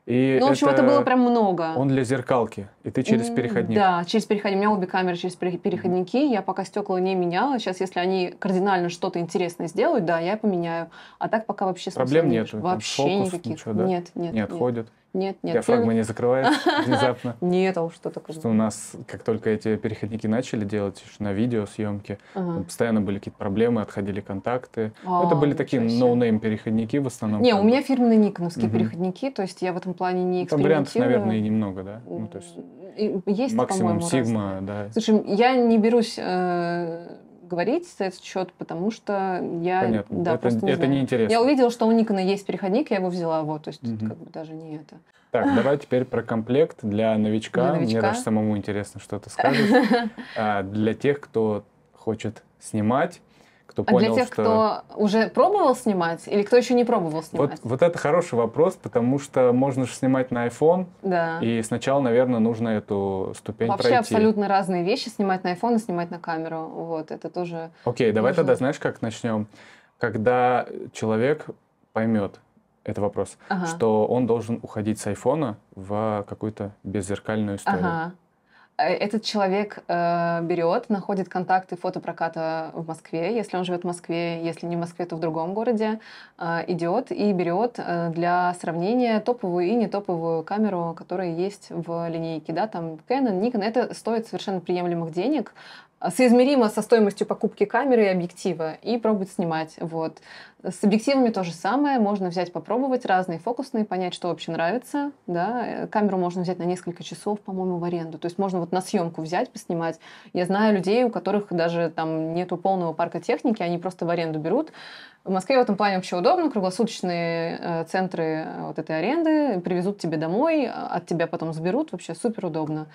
И ну, в общем, это было прям много. Он для зеркалки, и ты через переходник. Да, через переходник. У меня обе камеры через переходники. Я пока стекла не меняла. Сейчас, если они кардинально что-то интересное сделают, да, я поменяю. А так пока вообще Проблем нет. Вообще фокус, никаких. Ничего, да? Нет, нет. Не отходят. Нет. Нет, нет. Диафрагма не закрывает внезапно? Нет, а уж что такое? Что у нас, как только эти переходники начали делать на видеосъемки, постоянно были какие-то проблемы, отходили контакты. А, Это были такие ноунейм переходники в основном. Не, у меня фирменные никоновские переходники, то есть я в этом плане не экспериментирую. Вариантов, наверное, немного, да? Ну, то есть есть, максимум сигма, да. Слушай, я не берусь э, говорить за этот счет, потому что я Понятно. да, это, просто не это знаю. неинтересно. Я увидела, что у Никона есть переходник, я его взяла, вот, то есть угу. как бы даже не это. Так, давай теперь про комплект для новичка. для новичка. Мне даже самому интересно, что ты скажешь. А, для тех, кто хочет снимать, кто а для тех, что... кто уже пробовал снимать или кто еще не пробовал снимать? Вот, вот это хороший вопрос, потому что можно же снимать на iPhone, да. и сначала, наверное, нужно эту ступень Вообще пройти. Вообще абсолютно разные вещи снимать на iPhone и снимать на камеру, вот, это тоже... Окей, давай нужно... тогда, знаешь, как начнем? Когда человек поймет, это вопрос, ага. что он должен уходить с айфона в какую-то беззеркальную историю. Ага. Э, этот человек э, берет, находит контакты фотопроката в Москве, если он живет в Москве, если не в Москве, то в другом городе, э, идет и берет э, для сравнения топовую и не топовую камеру, которая есть в линейке, да, там Canon, Nikon, это стоит совершенно приемлемых денег, а, соизмеримо со стоимостью покупки камеры и объектива и пробовать снимать. Вот. С объективами то же самое, можно взять, попробовать разные фокусные, понять, что вообще нравится. Да? Э, камеру можно взять на несколько часов, по-моему, в аренду. То есть можно вот на съемку взять, поснимать. Я знаю людей, у которых даже там нету полного парка техники, они просто в аренду берут. В Москве в этом плане вообще удобно. Круглосуточные э, центры э, вот этой аренды привезут тебе домой, а, от тебя потом заберут. Вообще супер удобно.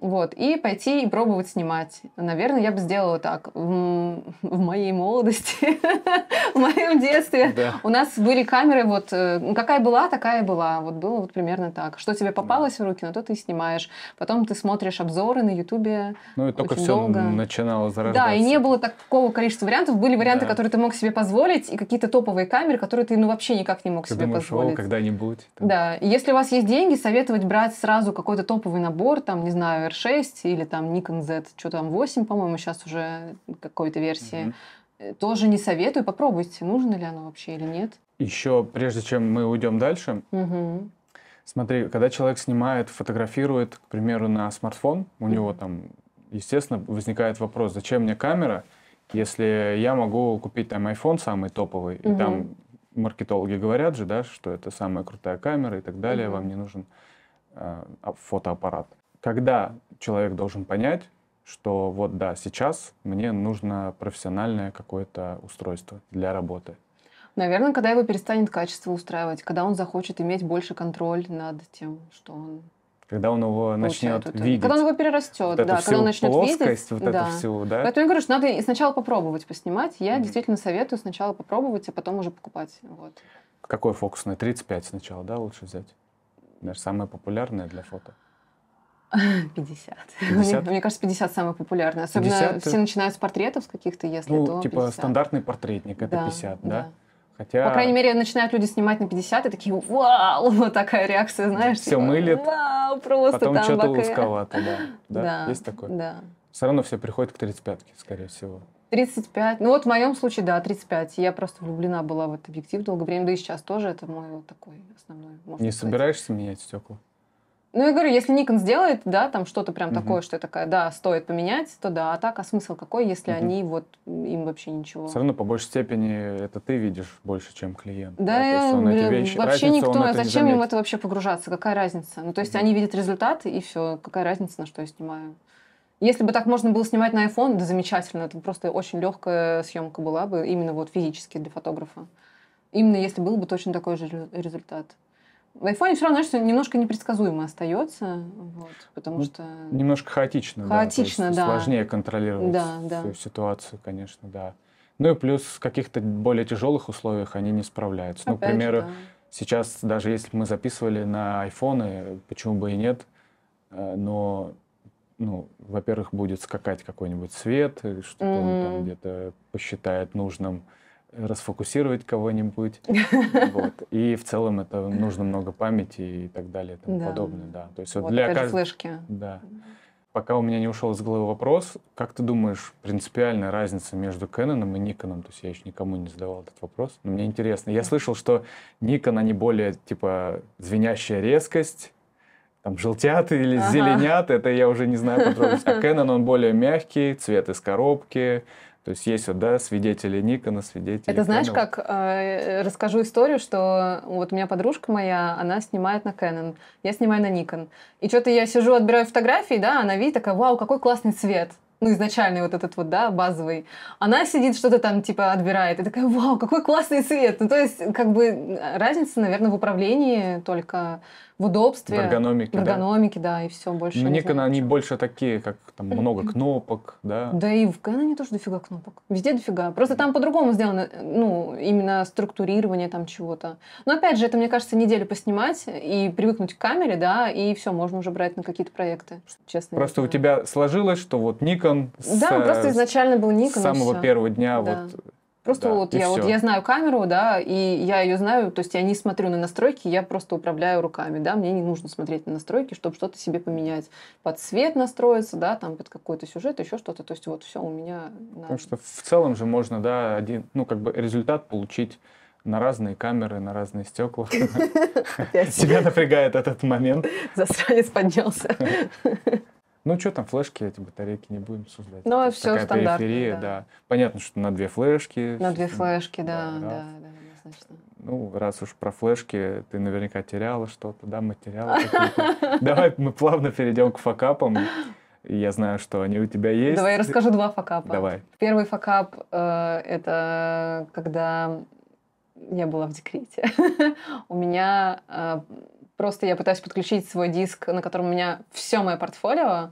Вот, и пойти и пробовать снимать. Наверное, я бы сделала так. В, в моей молодости, в моем детстве у нас были камеры, вот э, ну, какая была, такая была. Вот было вот примерно так. Что тебе попалось в руки, на то ты снимаешь. Потом ты смотришь обзоры на Ютубе. Ну и только все долго. начинало зарождаться. Да, и не было такого количества вариантов. Были варианты, которые ты мог себе позволить, и какие-то топовые камеры, которые ты ну вообще никак не мог себе позволить. когда-нибудь. Да, если у вас есть деньги, советовать брать сразу какой-то топовый набор, там, не знаю, R6 или там Nikon Z, что там, 8, по-моему, сейчас уже какой-то версии. Mm-hmm. Тоже не советую, попробуйте, нужно ли оно вообще или нет. Еще, прежде чем мы уйдем дальше, mm-hmm. смотри, когда человек снимает, фотографирует, к примеру, на смартфон, у mm-hmm. него там, естественно, возникает вопрос, зачем мне камера, если я могу купить там iPhone самый топовый, mm-hmm. и там маркетологи говорят же, да, что это самая крутая камера и так далее, mm-hmm. вам не нужен э, фотоаппарат когда человек должен понять, что вот да, сейчас мне нужно профессиональное какое-то устройство для работы? Наверное, когда его перестанет качество устраивать, когда он захочет иметь больше контроль над тем, что он когда он его начнет это. видеть. Когда он его перерастет, вот да, когда он начнет плоскость, видеть. Вот да. это всю, да. Поэтому я говорю, что надо сначала попробовать поснимать. Я mm-hmm. действительно советую сначала попробовать, а потом уже покупать. Вот. Какой фокусный? 35 сначала, да, лучше взять? Даже самое популярное для фото. 50. 50? Мне, мне кажется, 50 самое популярное. Особенно 50... все э, начинают с портретов с каких-то, если ну, то типа 50. стандартный портретник, это да, 50, да? да. Хотя... По крайней мере, начинают люди снимать на 50 и такие, вау, вот такая реакция, знаешь. Все типа, мылит, вау, просто потом что-то бока... узковато, да. да. Да, есть такое? Да. Все равно все приходит к 35-ке, скорее всего. 35. Ну вот в моем случае, да, 35. Я просто влюблена была в этот объектив долгое время, да и сейчас тоже это мой вот такой основной. Можно Не сказать. собираешься менять стекла? Ну, я говорю, если Nikon сделает, да, там что-то прям угу. такое, что я такая, да, стоит поменять, то да. А так, а смысл какой, если угу. они вот, им вообще ничего? Все равно, по большей степени, это ты видишь больше, чем клиент. Да, да? Я, он блин, вещи, вообще разницу, никто, он зачем им это вообще погружаться, какая разница? Ну, то есть, угу. они видят результат, и все, какая разница, на что я снимаю. Если бы так можно было снимать на iPhone, да замечательно, это просто очень легкая съемка была бы, именно вот физически для фотографа. Именно если был бы точно такой же результат в айфоне все равно, что немножко непредсказуемо остается, вот, потому ну, что... Немножко хаотично, хаотично да. да. Сложнее контролировать да, да. всю ситуацию, конечно, да. Ну и плюс в каких-то более тяжелых условиях они не справляются. Опять ну, к примеру, да. сейчас даже если мы записывали на айфоны, почему бы и нет, э, но, ну, во-первых, будет скакать какой-нибудь свет, что-то mm-hmm. он там где-то посчитает нужным расфокусировать кого-нибудь. Вот. И в целом это нужно много памяти и так далее и тому да. подобное. Да. То есть вот, вот для кажд... флешки. Да. Пока у меня не ушел из головы вопрос, как ты думаешь, принципиальная разница между Кэноном и Никоном? То есть я еще никому не задавал этот вопрос, но мне интересно. Я слышал, что Никон, они более, типа, звенящая резкость, там желтят или ага. зеленят, это я уже не знаю подробности. А Canon, он более мягкий, цвет из коробки, то есть есть, вот да, свидетели Никона, свидетели... Это знаешь, Кэнона. как... Э, расскажу историю, что вот у меня подружка моя, она снимает на Canon, я снимаю на Nikon. И что-то я сижу, отбираю фотографии, да, она видит, такая, вау, какой классный цвет ну, изначальный вот этот вот, да, базовый, она сидит, что-то там, типа, отбирает, и такая, вау, какой классный цвет! Ну, то есть, как бы, разница, наверное, в управлении только в удобстве. В эргономике. В эргономике, да, да и все больше. Мне Canon они больше такие, как там много кнопок, да. Да и в Canon тоже дофига кнопок. Везде дофига. Просто там по-другому сделано, ну, именно структурирование там чего-то. Но опять же, это, мне кажется, неделю поснимать и привыкнуть к камере, да, и все, можно уже брать на какие-то проекты, честно. Просто у тебя сложилось, что вот Nikon... Да, с, просто изначально был Nikon. С самого первого дня да. вот Просто да, вот, я, все. вот я знаю камеру, да, и я ее знаю, то есть я не смотрю на настройки, я просто управляю руками, да, мне не нужно смотреть на настройки, чтобы что-то себе поменять. Под цвет настроиться, да, там под какой-то сюжет, еще что-то, то есть вот все у меня... На... Потому что в целом же можно, да, один, ну, как бы результат получить на разные камеры, на разные стекла. Тебя напрягает этот момент. Засранец поднялся. Ну, что там, флешки, эти батарейки не будем обсуждать. Ну, это все стандартно, да. да. Понятно, что на две флешки. На две флешки, да, да, да, да, достаточно. Ну, раз уж про флешки, ты наверняка теряла что-то, да, материалы Давай мы плавно перейдем к факапам. Я знаю, что они у тебя есть. Давай я расскажу два факапа. Давай. Первый факап э, это когда я была в декрете. у меня э, Просто я пытаюсь подключить свой диск, на котором у меня все мое портфолио,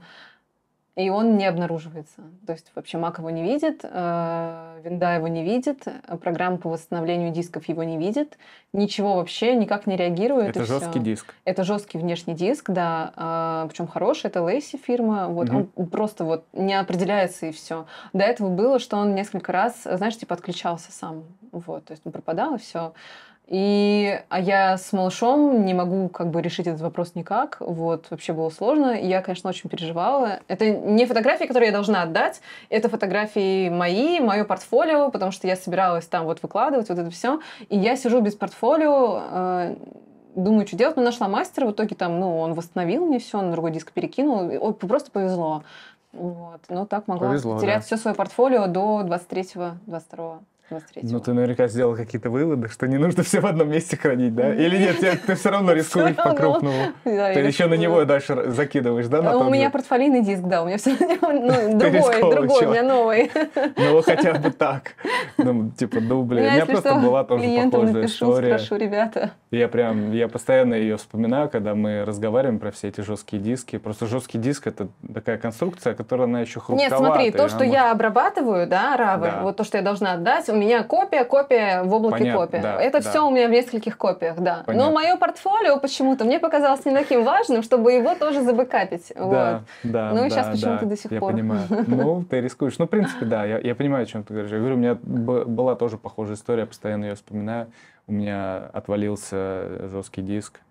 и он не обнаруживается. То есть вообще Mac его не видит, винда э, его не видит, программа по восстановлению дисков его не видит, ничего вообще никак не реагирует. Это жесткий все. диск. Это жесткий внешний диск, да, э, причем хороший, это Лейси фирма, вот угу. он просто вот не определяется и все. До этого было, что он несколько раз, знаешь, типа отключался сам, вот, то есть он пропадал и все. И, а я с малышом не могу как бы решить этот вопрос никак. Вот, вообще было сложно. я, конечно, очень переживала. Это не фотографии, которые я должна отдать. Это фотографии мои, мое портфолио, потому что я собиралась там вот выкладывать вот это все. И я сижу без портфолио, э, думаю, что делать. Но ну, нашла мастера, в итоге там, ну, он восстановил мне все, на другой диск перекинул. О, просто повезло. Вот. Но так могла Повезло, терять да. все свое портфолио до 23-22 ну, ты наверняка сделал какие-то выводы, что не нужно все в одном месте хранить, да? Или нет, ты, все равно рискуешь по-крупному. ты еще на него дальше закидываешь, да? у меня же? портфолийный диск, да, у меня все на него, другой, другой, у меня новый. Ну, хотя бы так. Ну, типа, ну, блин, у меня просто была тоже похожая история. Спрошу, ребята. Я прям, я постоянно ее вспоминаю, когда мы разговариваем про все эти жесткие диски. Просто жесткий диск — это такая конструкция, которая, она еще хрупковатая. Нет, смотри, то, что я обрабатываю, да, равы, вот то, что я должна отдать, у меня копия, копия в облаке копия. Это все у меня в нескольких копиях, да. Но мое портфолио почему-то мне показалось не таким важным, чтобы его тоже забыкапить. Да, да, Ну и сейчас почему-то до сих пор. Я понимаю. Ну, ты рискуешь. Ну, в принципе, да, я я понимаю, о чем ты говоришь. Я говорю, у меня была тоже похожая история, постоянно ее вспоминаю. У меня отвалился жесткий диск,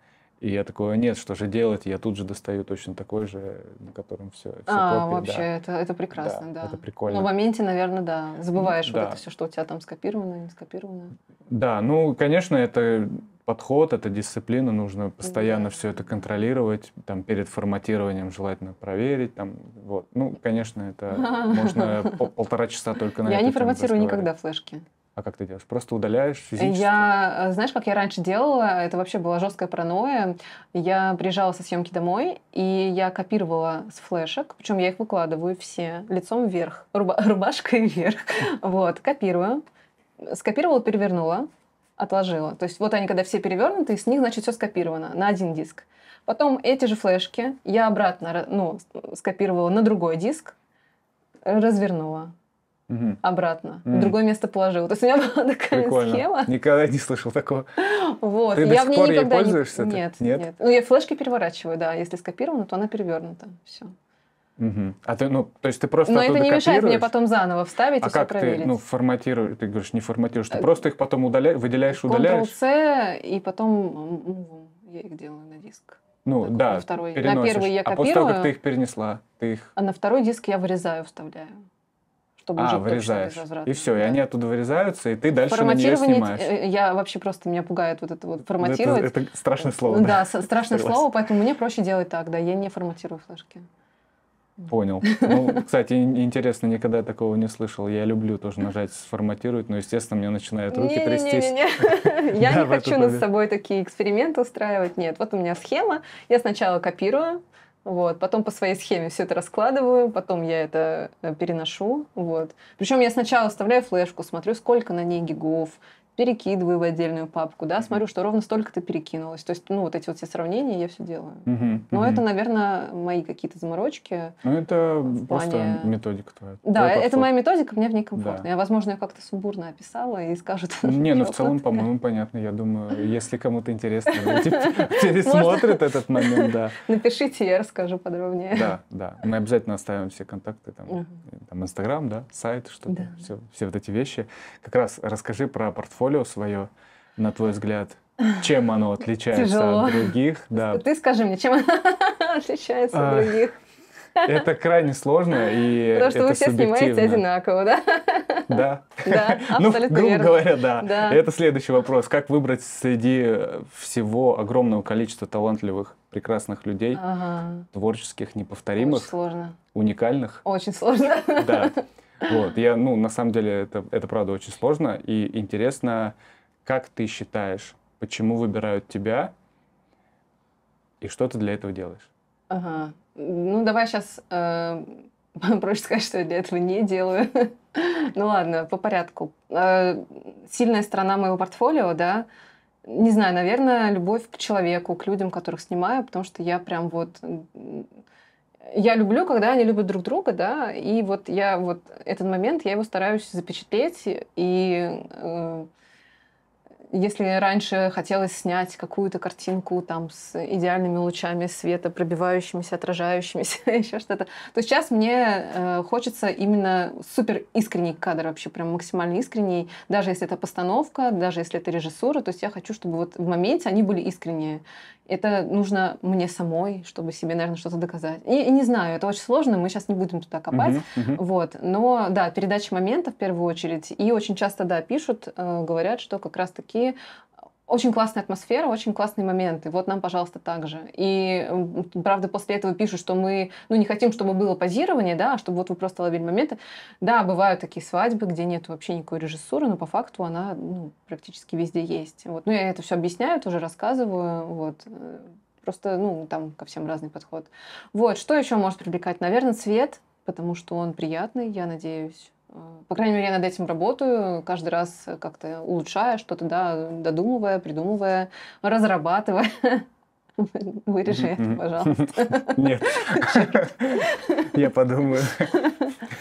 и я такой, нет, что же делать? я тут же достаю точно такой же, на котором все, все а, копии. вообще, да. это, это прекрасно, да, да. Это прикольно. Но ну, в моменте, наверное, да, забываешь да. вот это все, что у тебя там скопировано, не скопировано. Да, ну, конечно, это подход, это дисциплина, нужно постоянно да. все это контролировать, там, перед форматированием желательно проверить, там, вот. Ну, конечно, это можно полтора часа только на Я не форматирую никогда флешки. А как ты делаешь? Просто удаляешь физически? Я, э, знаешь, как я раньше делала, это вообще была жесткая паранойя. Я приезжала со съемки домой, и я копировала с флешек, причем я их выкладываю все лицом вверх, руба рубашкой вверх. Вот, копирую. Скопировала, перевернула, отложила. То есть вот они, когда все перевернуты, с них, значит, все скопировано на один диск. Потом эти же флешки я обратно ну, скопировала на другой диск, развернула угу. обратно, угу. в другое место положил. То есть у меня была такая Прикольно. схема. Никогда не слышал такого. Вот. Ты до я сих пор ей пользуешься? Не... Нет, нет, нет. Ну, я флешки переворачиваю, да. Если скопировано, то она перевернута. Все. Угу. А ты, ну, то есть ты просто Но это не мешает мне потом заново вставить а и как все проверить. Ты, ну, форматируешь, ты говоришь, не форматируешь, ты а, просто их потом удаля... выделяешь, удаляешь. Ctrl-C и потом я их делаю на диск. Ну так, да, на второй. На первый я копирую. А после того, как ты их перенесла, ты их... А на второй диск я вырезаю, вставляю чтобы а, уже вырезаешь. точно И все, да. и они оттуда вырезаются, и ты дальше Форматирование, на нее снимаешь. Э, я вообще просто, меня пугает вот это вот ну, форматировать. Это, это страшное слово. Да, да страшное Согласен. слово, поэтому мне проще делать так, да, я не форматирую флешки. Понял. Ну, кстати, интересно, никогда такого не слышал. Я люблю тоже нажать «сформатировать», но, естественно, мне начинают руки трястись. Не-не-не, я не хочу над собой такие эксперименты устраивать. Нет, вот у меня схема. Я сначала копирую, вот. Потом по своей схеме все это раскладываю, потом я это э, переношу. Вот. Причем я сначала вставляю флешку, смотрю, сколько на ней гигов, перекидываю в отдельную папку, да, смотрю, что ровно столько ты перекинулось. То есть, ну, вот эти вот все сравнения я все делаю. Угу, Но угу. это, наверное, мои какие-то заморочки. Ну, это просто методика твоя. Да, твоя это моя методика, мне в ней комфортно. Да. Я, возможно, ее как-то сумбурно описала и скажут... Не, ну, в целом, по-моему, понятно. Я думаю, если кому-то интересно, пересмотрят этот момент, да. Напишите, я расскажу подробнее. Да, да. Мы обязательно оставим все контакты, там, Инстаграм, да, сайт, что-то, все вот эти вещи. Как раз расскажи про портфолио портфолио свое, на твой взгляд? Чем оно отличается Тяжело. от других? Да. Ты скажи мне, чем оно отличается от а, других? Это крайне сложно и Потому что вы все субъективно. снимаете одинаково, да? Да. Да, ну, грубо верно. говоря, да. да. Это следующий вопрос. Как выбрать среди всего огромного количества талантливых, прекрасных людей, ага. творческих, неповторимых, Очень сложно. уникальных? Очень сложно. Да. Вот, я, ну, на самом деле, это, это правда очень сложно. И интересно, как ты считаешь, почему выбирают тебя и что ты для этого делаешь? Ага. Ну, давай сейчас э, проще сказать, что я для этого не делаю. ну ладно, по порядку. Э, сильная сторона моего портфолио, да, не знаю, наверное, любовь к человеку, к людям, которых снимаю, потому что я прям вот я люблю, когда они любят друг друга, да, и вот я вот этот момент, я его стараюсь запечатлеть, и э, если раньше хотелось снять какую-то картинку там с идеальными лучами света, пробивающимися, отражающимися, еще что-то, то сейчас мне э, хочется именно супер искренний кадр вообще, прям максимально искренний, даже если это постановка, даже если это режиссура, то есть я хочу, чтобы вот в моменте они были искренние это нужно мне самой, чтобы себе, наверное, что-то доказать. И, и не знаю, это очень сложно, мы сейчас не будем туда копать. Uh-huh, uh-huh. Вот. Но да, передача момента в первую очередь. И очень часто, да, пишут, э, говорят, что как раз-таки очень классная атмосфера, очень классные моменты. Вот нам, пожалуйста, так же. И, правда, после этого пишут, что мы, ну, не хотим, чтобы было позирование, да, а чтобы вот вы просто ловили моменты. Да, бывают такие свадьбы, где нет вообще никакой режиссуры, но по факту она ну, практически везде есть. Вот. Ну, я это все объясняю, тоже рассказываю, вот. Просто, ну, там ко всем разный подход. Вот, что еще может привлекать? Наверное, цвет, потому что он приятный, я надеюсь. По крайней мере, я над этим работаю, каждый раз как-то улучшая что-то, да, додумывая, придумывая, разрабатывая. Вырежи это, пожалуйста. Нет. Я подумаю.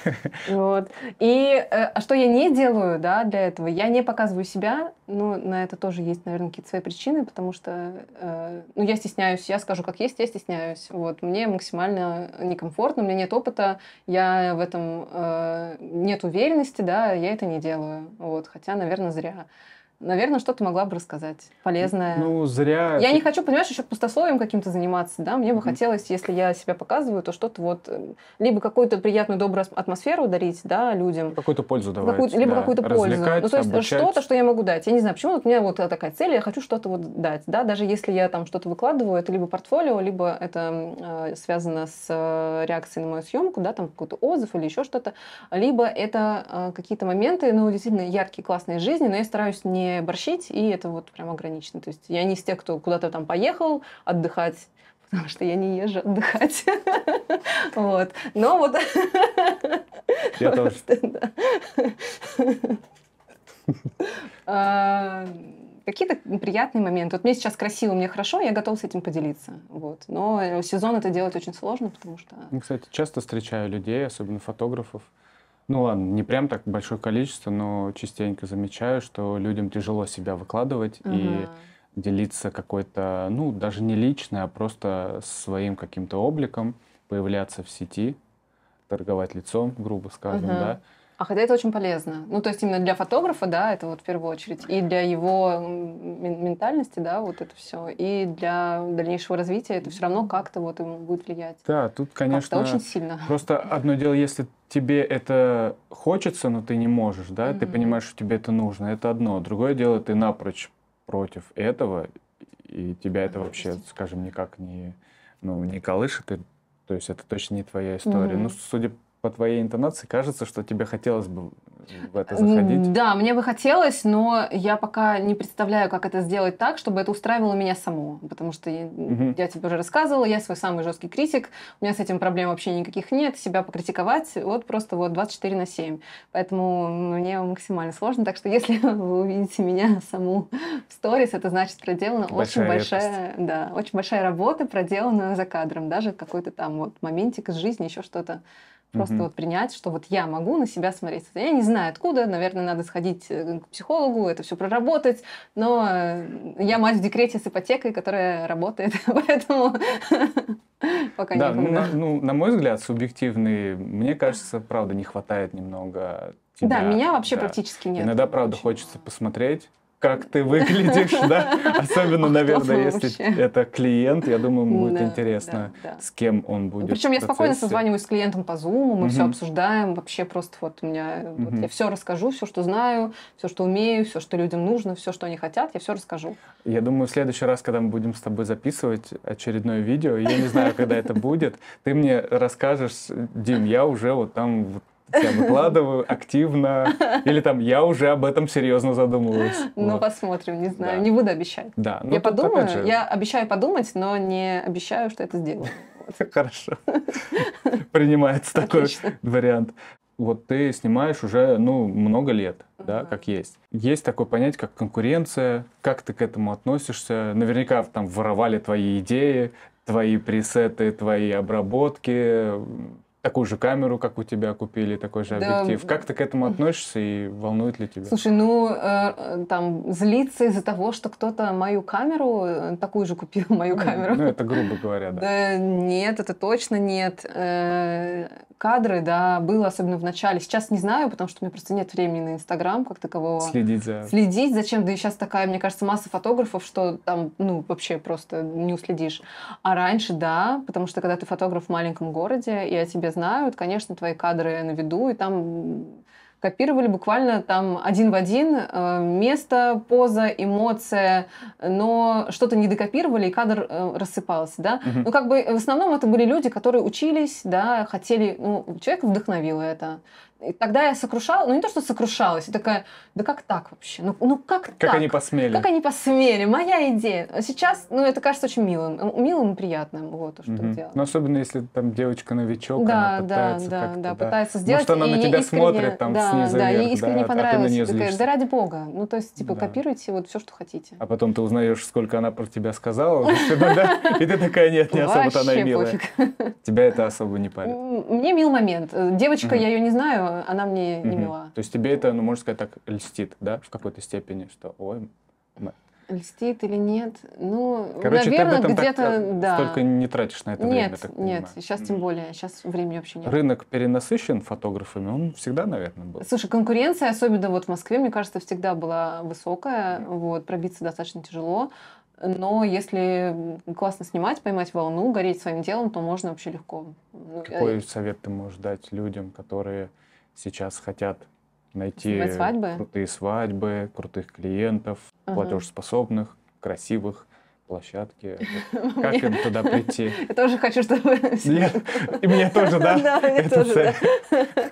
Вот. И э, а что я не делаю, да, для этого? Я не показываю себя, ну, на это тоже есть, наверное, какие-то свои причины, потому что, э, ну, я стесняюсь, я скажу, как есть, я стесняюсь. Вот, мне максимально некомфортно, у меня нет опыта, я в этом э, нет уверенности, да, я это не делаю. Вот, хотя, наверное, зря. Наверное, что-то могла бы рассказать полезное. Ну, зря... Я не хочу, понимаешь, еще пустословием каким-то заниматься, да? Мне бы хотелось, если я себя показываю, то что-то вот... Э, либо какую-то приятную, добрую атмосферу дарить, да, людям. Какую-то пользу давать. Какую либо да. какую-то пользу. Ну, то есть обучать. что-то, что я могу дать. Я не знаю, почему вот у меня вот такая цель, я хочу что-то вот дать, да? Даже если я там что-то выкладываю, это либо портфолио, либо это э, связано с э, реакцией на мою съемку, да, там какой-то отзыв или еще что-то. Либо это э, какие-то моменты, ну, действительно яркие, классные жизни, но я стараюсь не борщить, и это вот прям ограничено. То есть я не из тех, кто куда-то там поехал отдыхать, потому что я не езжу отдыхать. Вот. Но вот... Я тоже. А, какие-то приятные моменты. Вот мне сейчас красиво, мне хорошо, я готова с этим поделиться. Вот. Но э, сезон это делать очень сложно, потому что... Ну, кстати, часто встречаю людей, особенно фотографов, ну ладно, не прям так большое количество, но частенько замечаю, что людям тяжело себя выкладывать угу. и делиться какой-то, ну, даже не личной, а просто своим каким-то обликом, появляться в сети, торговать лицом, грубо скажем, угу. да. А хотя это очень полезно. Ну, то есть именно для фотографа, да, это вот в первую очередь, и для его ментальности, да, вот это все, и для дальнейшего развития это все равно как-то вот ему будет влиять. Да, тут, конечно, как-то очень сильно. Просто одно дело, если тебе это хочется, но ты не можешь, да, mm-hmm. ты понимаешь, что тебе это нужно, это одно. Другое дело, ты напрочь против этого, и тебя это вообще, скажем, никак не, ну, не колышет, и, то есть это точно не твоя история. Mm-hmm. Ну, судя по твоей интонации кажется, что тебе хотелось бы в это заходить. Да, мне бы хотелось, но я пока не представляю, как это сделать так, чтобы это устраивало меня само, Потому что угу. я тебе уже рассказывала, я свой самый жесткий критик, у меня с этим проблем вообще никаких нет, себя покритиковать, вот просто вот 24 на 7. Поэтому мне максимально сложно, так что если вы увидите меня саму в сторис, это значит проделана большая очень большая, да, очень большая работа проделана за кадром, даже какой-то там вот моментик из жизни, еще что-то. Просто угу. вот принять, что вот я могу на себя смотреть. Я не знаю откуда, наверное, надо сходить э, к психологу, это все проработать, но э, я мать в декрете с ипотекой, которая работает, поэтому пока да, не Да, ну, на мой взгляд, субъективный, мне кажется, правда, не хватает немного тебя. Да, меня вообще да. практически нет. Иногда, правда, очень. хочется посмотреть, как ты выглядишь, да? Особенно, наверное, если это клиент, я думаю, ему будет интересно, с кем он будет. Ну, Причем я спокойно созваниваюсь с клиентом по Zoom, мы все обсуждаем, вообще просто вот у меня, я все расскажу, все, что знаю, все, что умею, все, что людям нужно, все, что они хотят, я все расскажу. Я думаю, в следующий раз, когда мы будем с тобой записывать очередное видео, я не знаю, когда это будет, ты мне расскажешь, Дим, я уже вот там я выкладываю активно, или там я уже об этом серьезно задумываюсь. Ну, вот. посмотрим, не знаю, да. не буду обещать. Да, ну, я подумаю, же... я обещаю подумать, но не обещаю, что это сделаю. Хорошо. Принимается такой вариант. Вот ты снимаешь уже, ну, много лет, да, как есть. Есть такое понятие, как конкуренция, как ты к этому относишься. Наверняка там воровали твои идеи, твои пресеты, твои обработки, такую же камеру, как у тебя купили, такой же да. объектив. Как ты к этому относишься и волнует ли тебя? Слушай, ну, э, э там, злиться из-за того, что кто-то мою камеру, э, такую же купил мою ну, камеру. Ну, это грубо говоря, да. да нет, это точно нет. Э, кадры, да, было особенно в начале. Сейчас не знаю, потому что у меня просто нет времени на Инстаграм как такового. Следить за... Следить зачем? Да и сейчас такая, мне кажется, масса фотографов, что там, ну, вообще просто не уследишь. А раньше, да, потому что когда ты фотограф в маленьком городе, и о тебе знают, конечно, твои кадры на виду, и там копировали буквально там один в один э, место, поза, эмоция, но что-то не докопировали, и кадр э, рассыпался, да. Угу. Ну, как бы в основном это были люди, которые учились, да, хотели, ну, человек вдохновил это, и тогда я сокрушалась, ну не то, что сокрушалась, я такая, да как так вообще? Ну, ну как, как так? Как они посмели? Как они посмели? Моя идея. А сейчас, ну это кажется очень милым, милым и приятным, вот, то, что угу. делать. Ну особенно, если там девочка-новичок, да, она пытается да, да, да, пытается сделать. Потому что она и на тебя искренне, смотрит там да, снизу да, вверх, ей искренне да, понравилось. А ты на такая, да ради бога. Ну то есть, типа, да. копируйте вот все, что хотите. А потом ты узнаешь, сколько она про тебя сказала, и ты такая, нет, не особо-то она милая. Тебя это особо не парит. Мне мил момент. Девочка, я ее не знаю, она мне не угу. мила. То есть тебе это, ну, можно сказать, так льстит, да, в какой-то степени, что ой, Льстит или нет? Ну, Короче, наверное, ты где-то так, э, да. Столько не тратишь на это нет, время, я так понимаю. Нет, сейчас тем более, сейчас времени вообще нет. Рынок перенасыщен фотографами, он всегда, наверное, был. Слушай, конкуренция, особенно вот в Москве, мне кажется, всегда была высокая, вот, пробиться достаточно тяжело. Но если классно снимать, поймать волну, гореть своим делом, то можно вообще легко. Ну, Какой совет ты можешь дать людям, которые сейчас хотят найти свадьбы? крутые свадьбы, крутых клиентов, ага. платежеспособных, красивых площадки. Как им туда прийти? Я тоже хочу, чтобы... И мне тоже, да? Да, мне тоже, да.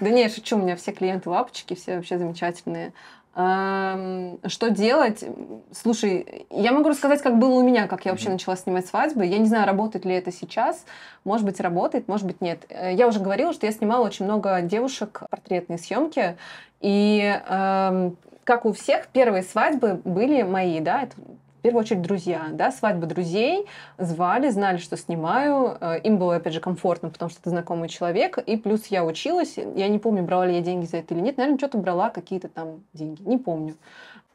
Да не, шучу, у меня все клиенты лапочки, все вообще замечательные. Эм, что делать? Слушай, я могу рассказать, как было у меня, как я вообще mm-hmm. начала снимать свадьбы. Я не знаю, работает ли это сейчас. Может быть, работает, может быть, нет. Э, я уже говорила, что я снимала очень много девушек портретные съемки. И эм, как у всех, первые свадьбы были мои, да, это первую очередь друзья, да, свадьба друзей, звали, знали, что снимаю, э, им было, опять же, комфортно, потому что ты знакомый человек, и плюс я училась, я не помню, брала ли я деньги за это или нет, наверное, что-то брала, какие-то там деньги, не помню.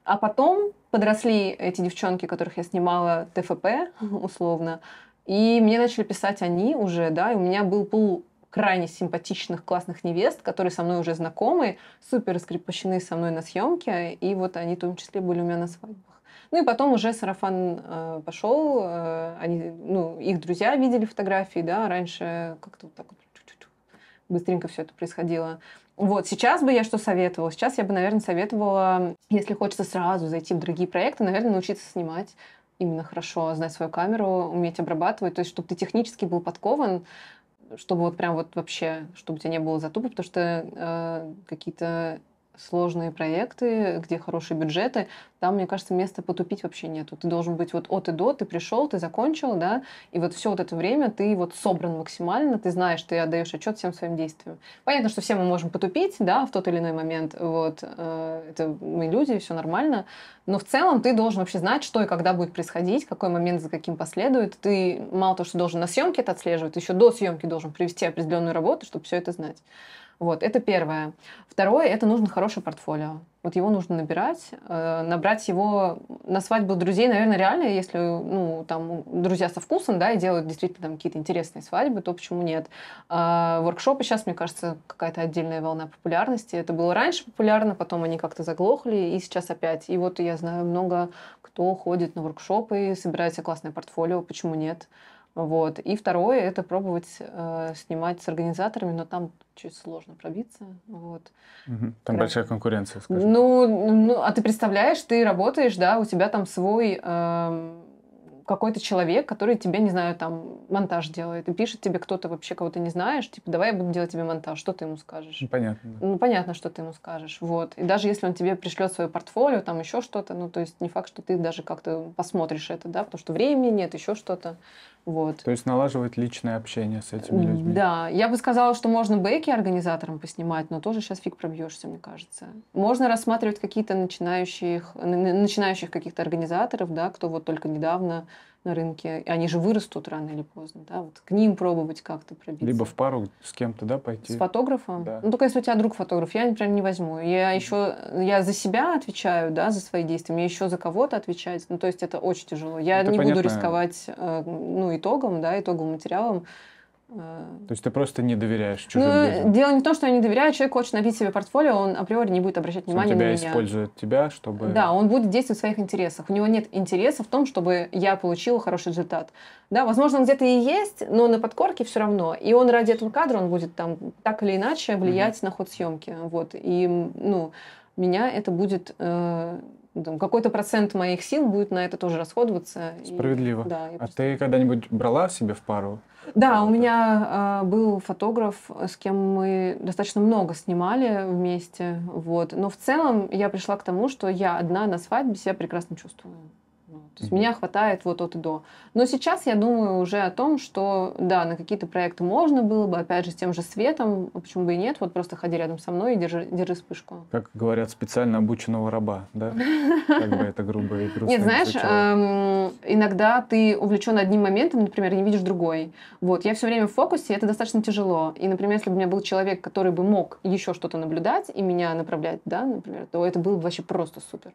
А потом подросли эти девчонки, которых я снимала ТФП, условно, и мне начали писать они уже, да, и у меня был пул крайне симпатичных, классных невест, которые со мной уже знакомы, супер скрепощены со мной на съемке, и вот они в том числе были у меня на свадьбе. Ну и потом уже сарафан э, пошел, э, они, ну, их друзья видели фотографии, да, раньше как-то вот так вот быстренько все это происходило. Вот, сейчас бы я что советовала? Сейчас я бы, наверное, советовала, если хочется сразу зайти в другие проекты, наверное, научиться снимать именно хорошо, знать свою камеру, уметь обрабатывать, то есть чтобы ты технически был подкован, чтобы вот прям вот вообще, чтобы у тебя не было затупов, потому что э, какие-то сложные проекты, где хорошие бюджеты, там, мне кажется, места потупить вообще нету. Ты должен быть вот от и до, ты пришел, ты закончил, да, и вот все вот это время ты вот собран максимально, ты знаешь, ты отдаешь отчет всем своим действиям. Понятно, что все мы можем потупить, да, в тот или иной момент, вот, э, это мы люди, все нормально, но в целом ты должен вообще знать, что и когда будет происходить, какой момент за каким последует. Ты мало того, что должен на съемке это отслеживать, еще до съемки должен привести определенную работу, чтобы все это знать. Вот, это первое. Второе, это нужно хорошее портфолио. Вот его нужно набирать, э, набрать его на свадьбу друзей, наверное, реально, если ну, там друзья со вкусом, да, и делают действительно там какие-то интересные свадьбы, то почему нет? А воркшопы сейчас, мне кажется, какая-то отдельная волна популярности. Это было раньше популярно, потом они как-то заглохли, и сейчас опять. И вот я знаю много, кто ходит на воркшопы и собирает себе классное портфолио, почему нет? Вот. И второе – это пробовать э, снимать с организаторами, но там чуть сложно пробиться. Вот. Угу. Там Край... большая конкуренция, скажем. Ну, ну, ну, а ты представляешь, ты работаешь, да, у тебя там свой э, какой-то человек, который тебе, не знаю, там, монтаж делает, и пишет тебе кто-то вообще, кого ты не знаешь, типа, давай я буду делать тебе монтаж, что ты ему скажешь? Ну, понятно. Да. Ну, понятно, что ты ему скажешь, вот. И даже если он тебе пришлет свое портфолио, там, еще что-то, ну, то есть не факт, что ты даже как-то посмотришь это, да, потому что времени нет, еще что-то, вот. То есть налаживать личное общение с этими людьми. Да, я бы сказала, что можно бэки организаторам поснимать, но тоже сейчас фиг пробьешься, мне кажется. Можно рассматривать какие-то начинающих, начинающих каких-то организаторов, да, кто вот только недавно на рынке. Они же вырастут рано или поздно, да, вот к ним пробовать как-то пробиться. Либо в пару с кем-то, да, пойти. С фотографом? Да. Ну, только если у тебя друг фотограф, я, например, не возьму. Я еще, я за себя отвечаю, да, за свои действия, мне еще за кого-то отвечать, ну, то есть это очень тяжело. Я ну, это не понятно. буду рисковать, э, ну, итогом, да, итоговым материалом, Э, То есть ты просто не доверяешь чужим ну, людям? Дело не в том, что я не доверяю. Человек хочет набить себе портфолио, он априори не будет обращать внимания на меня. использует тебя, чтобы... Да, он будет действовать в своих интересах. У него нет интереса в том, чтобы я получила хороший результат. Да, возможно, он где-то и есть, но на подкорке все равно. И он ради этого кадра, он будет там так или иначе влиять mm-hmm. на ход съемки. Вот. И, ну, меня это будет... Э ну, какой-то процент моих сил будет на это тоже расходоваться. Справедливо. И, да, а просто... ты когда-нибудь брала себе в пару да, у меня э, был фотограф, с кем мы достаточно много снимали вместе. Вот. Но в целом я пришла к тому, что я одна на свадьбе себя прекрасно чувствую. То есть меня хватает вот от и до. Но сейчас я думаю уже о том, что да, на какие-то проекты можно было бы, опять же, с тем же светом, а почему бы и нет, вот просто ходи рядом со мной и держи, держи вспышку. Как говорят, специально обученного раба, да? Как бы это грубо и грустно Нет, знаешь, эм, иногда ты увлечен одним моментом, например, не видишь другой. Вот, я все время в фокусе, это достаточно тяжело. И, например, если бы у меня был человек, который бы мог еще что-то наблюдать и меня направлять, да, например, то это было бы вообще просто супер.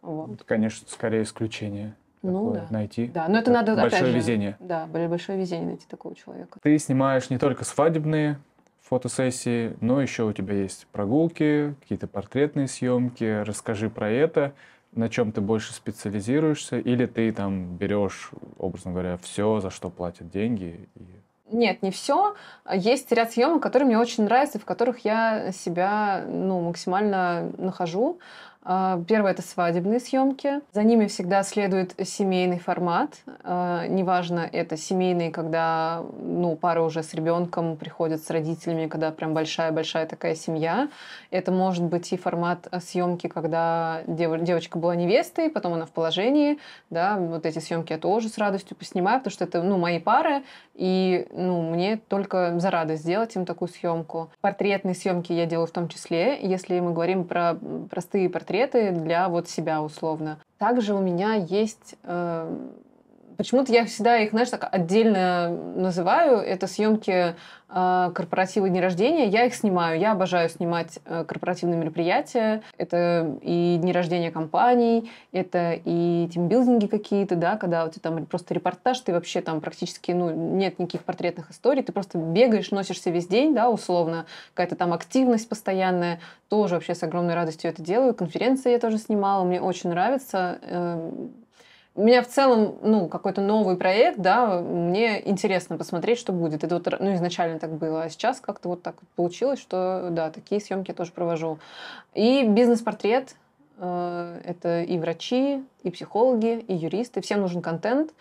Вот. Это, конечно, скорее исключение ну, да. найти. Да, но это так, надо большое же, везение. Да, большое везение найти такого человека. Ты снимаешь не только свадебные фотосессии, но еще у тебя есть прогулки, какие-то портретные съемки. Расскажи про это, на чем ты больше специализируешься, или ты там берешь, образно говоря, все, за что платят деньги и нет, не все. Есть ряд съемок, которые мне очень нравятся, в которых я себя ну, максимально нахожу. А, первое – это свадебные съемки. За ними всегда следует семейный формат. А, неважно, это семейные, когда ну, пара уже с ребенком приходит с родителями, когда прям большая-большая такая семья. Это может быть и формат а, съемки, когда дев- девочка была невестой, потом она в положении. Да, вот эти съемки я тоже с радостью поснимаю, потому что это ну, мои пары, и ну, мне только за радость сделать им такую съемку. Портретные съемки я делаю в том числе. Если мы говорим про простые портреты, секреты для вот себя условно. Также у меня есть э, Почему-то я всегда их, знаешь, так отдельно называю. Это съемки а, корпоративы дни рождения. Я их снимаю. Я обожаю снимать э, корпоративные мероприятия. Это и дни рождения компаний, это и тимбилдинги какие-то, да, когда у тебя там просто репортаж, ты вообще там практически, ну, нет никаких портретных историй, ты просто бегаешь, носишься весь день, да, условно, какая-то там активность постоянная. Тоже вообще с огромной радостью это делаю. Конференции я тоже снимала, мне очень нравится э, у меня в целом, ну, какой-то новый проект, да, мне интересно посмотреть, что будет. Это вот, ну, изначально так было, а сейчас как-то вот так получилось, что, да, такие съемки я тоже провожу. И бизнес-портрет, э, это и врачи, и психологи, и юристы, всем нужен контент,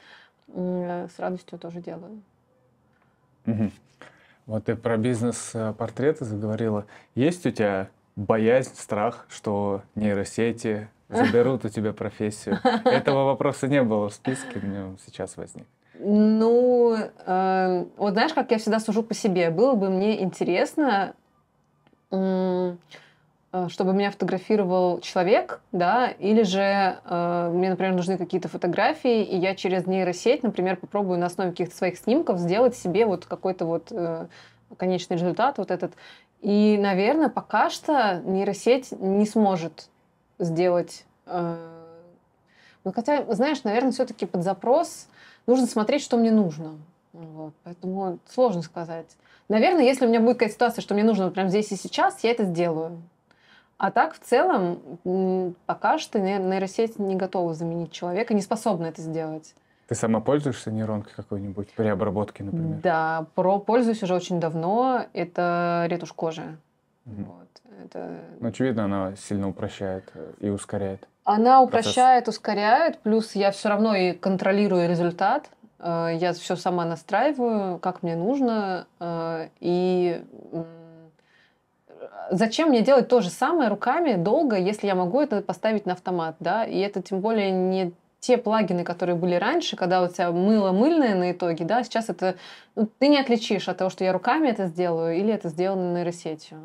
с радостью тоже делаю. Вот ты про бизнес-портреты заговорила. Есть у тебя боязнь, страх, что нейросети заберут у тебя профессию. Этого вопроса не было в списке, но сейчас возник. Ну, э, вот знаешь, как я всегда сужу по себе. Было бы мне интересно, э, чтобы меня фотографировал человек, да, или же э, мне, например, нужны какие-то фотографии, и я через нейросеть, например, попробую на основе каких-то своих снимков сделать себе вот какой-то вот э, конечный результат вот этот. И, наверное, пока что нейросеть не сможет сделать. Э, ну, хотя, знаешь, наверное, все-таки под запрос нужно смотреть, что мне нужно. Вот. Поэтому сложно сказать. Наверное, если у меня будет какая-то ситуация, что мне нужно вот прямо здесь и сейчас, я это сделаю. А так, в целом, пока что нейросеть не готова заменить человека, не способна это сделать. Ты сама пользуешься нейронкой какой-нибудь при обработке, например? Да, про пользуюсь уже очень давно. Это ретушь кожи. Угу. Вот. Это... Ну, очевидно, она сильно упрощает э, и ускоряет. Она упрощает, процесс. ускоряет, плюс я все равно и контролирую результат. Э, я все сама настраиваю, как мне нужно. Э, и зачем мне делать то же самое руками долго, если я могу это поставить на автомат, да? И это тем более не те плагины, которые были раньше, когда у тебя мыло мыльное на итоге, да, сейчас это ну, ты не отличишь от того, что я руками это сделаю или это сделано нейросетью.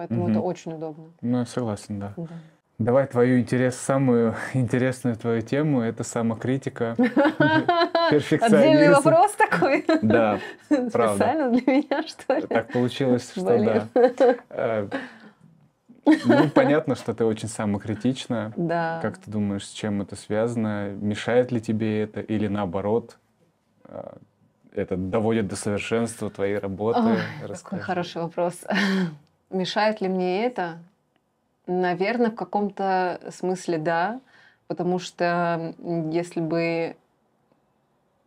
Поэтому угу. это очень удобно. Ну, я согласен, да. да. Давай твою интерес, самую интересную твою тему – это самокритика, перфекционизм. Отдельный вопрос такой. Да, правда. Специально для меня, что ли? Так получилось, что да. Э, ну, понятно, что ты очень самокритична. Да. Как ты думаешь, с чем это связано? Мешает ли тебе это? Или наоборот, э, это доводит до совершенства твоей работы? Ой, какой хороший вопрос. Мешает ли мне это? Наверное, в каком-то смысле да, потому что если бы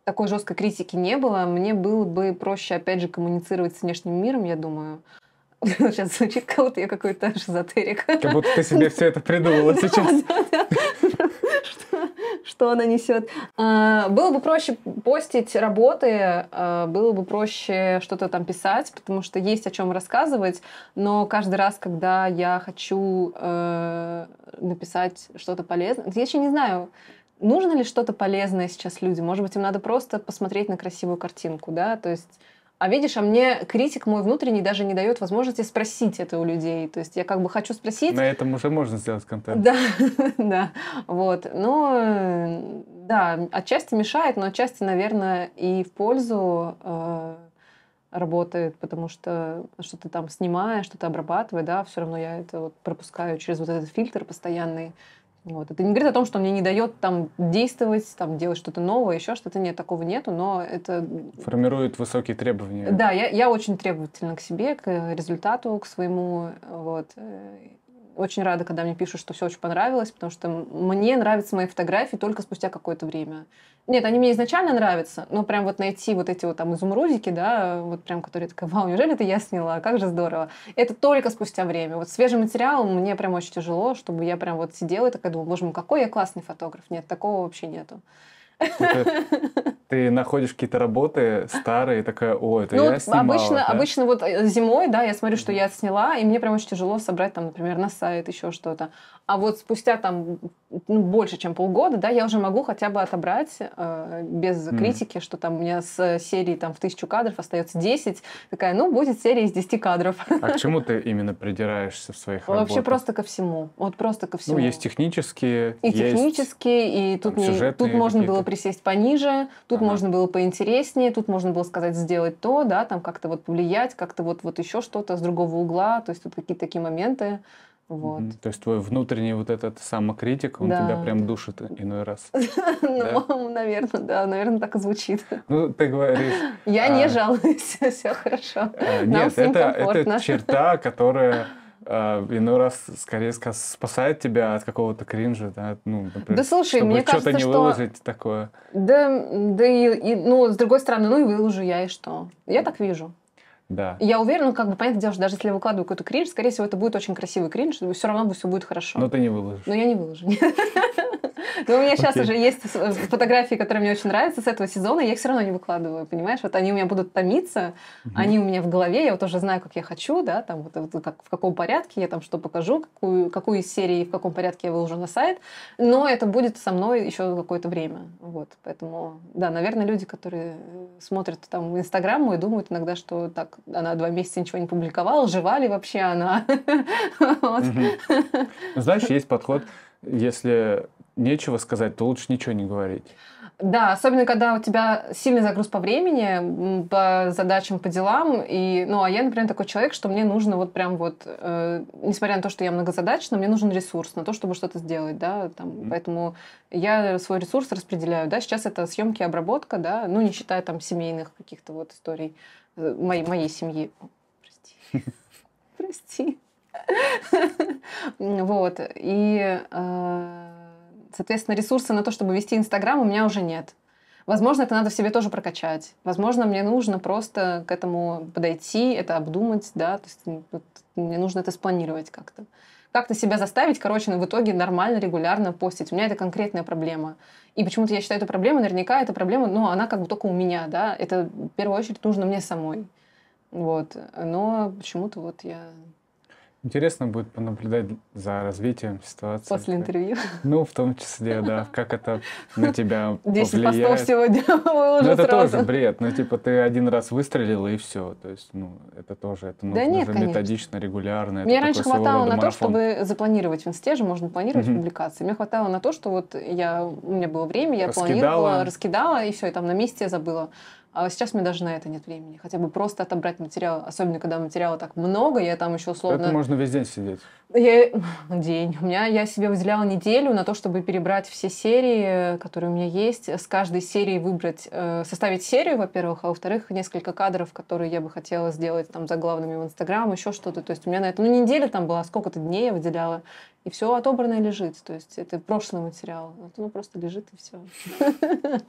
такой жесткой критики не было, мне было бы проще, опять же, коммуницировать с внешним миром, я думаю. Сейчас звучит кого-то, я какой-то эзотерик. Как будто ты себе все это придумала сейчас что она несет. А, было бы проще постить работы, а, было бы проще что-то там писать, потому что есть о чем рассказывать, но каждый раз, когда я хочу э, написать что-то полезное, я еще не знаю, нужно ли что-то полезное сейчас людям? Может быть, им надо просто посмотреть на красивую картинку, да, то есть а видишь, а мне критик мой внутренний даже не дает возможности спросить это у людей. То есть я как бы хочу спросить. На этом уже можно сделать контент. Да, да. Вот. Но э, да, отчасти мешает, но отчасти, наверное, и в пользу э, работает, потому что что то там снимая, что то обрабатывая, да, все равно я это вот пропускаю через вот этот фильтр постоянный вот. Это не говорит о том, что мне не дает там действовать, там делать что-то новое, еще что-то. Нет, такого нету, но это... Формирует высокие требования. Да, я, я очень требовательна к себе, к результату, к своему. Вот очень рада, когда мне пишут, что все очень понравилось, потому что мне нравятся мои фотографии только спустя какое-то время. Нет, они мне изначально нравятся, но прям вот найти вот эти вот там изумрудики, да, вот прям, которые такая, вау, неужели это я сняла, как же здорово. Это только спустя время. Вот свежий материал мне прям очень тяжело, чтобы я прям вот сидела и такая думала, боже мой, какой я классный фотограф. Нет, такого вообще нету. Ты находишь какие-то работы старые, такая, о, это ну, я вот снимала. Обычно, да? обычно вот э, зимой, да, я смотрю, что я сняла, и мне прям очень тяжело собрать там, например, на сайт еще что-то. А вот спустя там ну, больше, чем полгода, да, я уже могу хотя бы отобрать э, без mm. критики, что там у меня с серии там в тысячу кадров остается 10, такая, ну, будет серия из 10 кадров. А к чему ты именно придираешься в своих работах? Вообще просто ко всему. Вот просто ко ну, всему. Ну, есть технические, И технические, и тут, там, тут можно было присесть пониже, тут ага. можно было поинтереснее, тут можно было сказать сделать то, да, там как-то вот повлиять, как-то вот, вот еще что-то с другого угла, то есть тут какие-то такие моменты. Вот. Mm-hmm. То есть твой внутренний вот этот самокритик, он да. тебя прям душит иной раз. Ну, наверное, да, наверное, так и звучит. Ну, ты говоришь... Я не а. жалуюсь, все хорошо. А, нет, это черта, которая э, иной раз скорее спасает тебя от какого-то кринжа, да, ну, например, да, слушай, чтобы мне что-то кажется, не что... выложить такое. Да, да и, и, ну, с другой стороны, ну и выложу я, и что? Я так вижу. Да. Я уверена, как бы, понятное дело, что даже если я выкладываю какой-то кринж, скорее всего, это будет очень красивый кринж, все равно все будет хорошо. Но ты не выложишь. Но я не выложу. Но ну, у меня сейчас уже есть э, фотографии, которые мне очень нравятся с этого сезона, я их все равно не выкладываю, понимаешь? Вот они у меня будут томиться, они у меня в голове, я вот уже знаю, как я хочу, да, там вот в каком порядке я там что покажу, какую, какую из серий в каком порядке я выложу на сайт, но это будет со мной еще какое-то время, вот, поэтому, да, наверное, люди, которые э, смотрят там Инстаграм и думают иногда, что так, она два месяца ничего не публиковала, жива ли вообще она? Знаешь, есть подход, если нечего сказать, то лучше ничего не говорить. Да, особенно когда у тебя сильный загруз по времени, по задачам, по делам. И, ну, а я, например, такой человек, что мне нужно вот прям вот, э, несмотря на то, что я многозадачна, мне нужен ресурс на то, чтобы что-то сделать, да, там, mm-hmm. поэтому я свой ресурс распределяю, да, сейчас это съемки, обработка, да, ну, не считая там семейных каких-то вот историй э, моей, моей семьи. прости. Прости. Вот, и... Э, Соответственно, ресурса на то, чтобы вести Инстаграм, у меня уже нет. Возможно, это надо в себе тоже прокачать. Возможно, мне нужно просто к этому подойти, это обдумать, да, то есть вот, мне нужно это спланировать как-то. Как-то себя заставить, короче, ну, в итоге нормально, регулярно постить. У меня это конкретная проблема. И почему-то я считаю эту проблему, наверняка эта проблема, ну, она как бы только у меня, да, это в первую очередь нужно мне самой. Вот. Но почему-то вот я Интересно будет понаблюдать за развитием ситуации. После интервью? Ну, в том числе, да. Как это на тебя 10 повлияет. постов сегодня ну, уже Ну, это сразу. тоже бред. Ну, типа, ты один раз выстрелил и все. То есть, ну, это тоже, это нужно да нет, конечно. методично, регулярно. Мне раньше хватало на марафон. то, чтобы запланировать в инсте же, можно планировать угу. публикации. Мне хватало на то, что вот я, у меня было время, я раскидала. планировала, раскидала, и все, и там на месте я забыла. А сейчас мне даже на это нет времени. Хотя бы просто отобрать материал, особенно когда материала так много, я там еще условно... Это можно весь день сидеть. Я... Ну, день. У меня я себе выделяла неделю на то, чтобы перебрать все серии, э, которые у меня есть, с каждой серии выбрать, э, составить серию, во-первых, а во-вторых, несколько кадров, которые я бы хотела сделать там заглавными в Инстаграм, еще что-то. То есть у меня на это, ну, неделя там была, сколько-то дней я выделяла, и все отобранное лежит. То есть это прошлый материал. Вот оно просто лежит и все.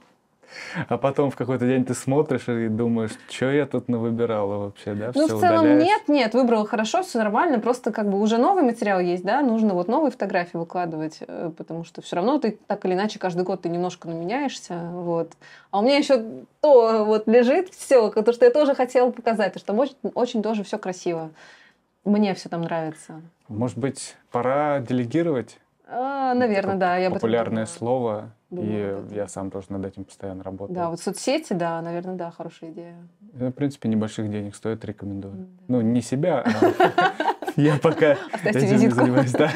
А потом в какой-то день ты смотришь и думаешь, что я тут навыбирала вообще, да? Ну, все в целом удаляешь. нет, нет, выбрала хорошо, все нормально, просто как бы уже новый материал есть, да, нужно вот новые фотографии выкладывать, э, потому что все равно ты так или иначе каждый год ты немножко наменяешься, вот. А у меня еще то вот лежит все, то, что я тоже хотела показать, и что очень, очень тоже все красиво. Мне все там нравится. Может быть, пора делегировать? А, ну, наверное, Такое да. Я популярное слово и я сам тоже над этим постоянно работаю. Да, вот соцсети, да, наверное, да, хорошая идея. Ну, в принципе, небольших денег стоит, рекомендую. Mm, да. Ну, не себя, а я пока этим не занимаюсь, да.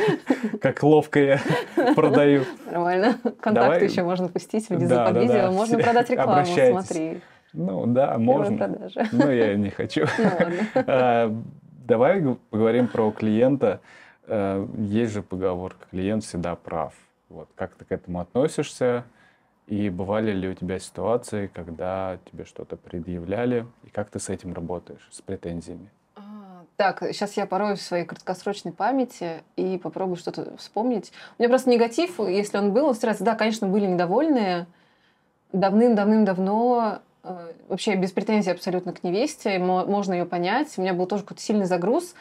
Как ловко я продаю. Нормально. Контакты еще можно пустить, в под видео. Можно продать рекламу, смотри. Ну, да, можно. Но я не хочу. Ну а, давай поговорим про клиента. Э, есть же поговорка, клиент всегда прав. Вот, как ты к этому относишься? И бывали ли у тебя ситуации, когда тебе что-то предъявляли, и как ты с этим работаешь, с претензиями? А, так, сейчас я порою в своей краткосрочной памяти и попробую что-то вспомнить. У меня просто негатив, если он был, он стирается. Да, конечно, были недовольные. Давным-давным-давно, э, вообще без претензий абсолютно к невесте, можно ее понять. У меня был тоже какой-то сильный загруз.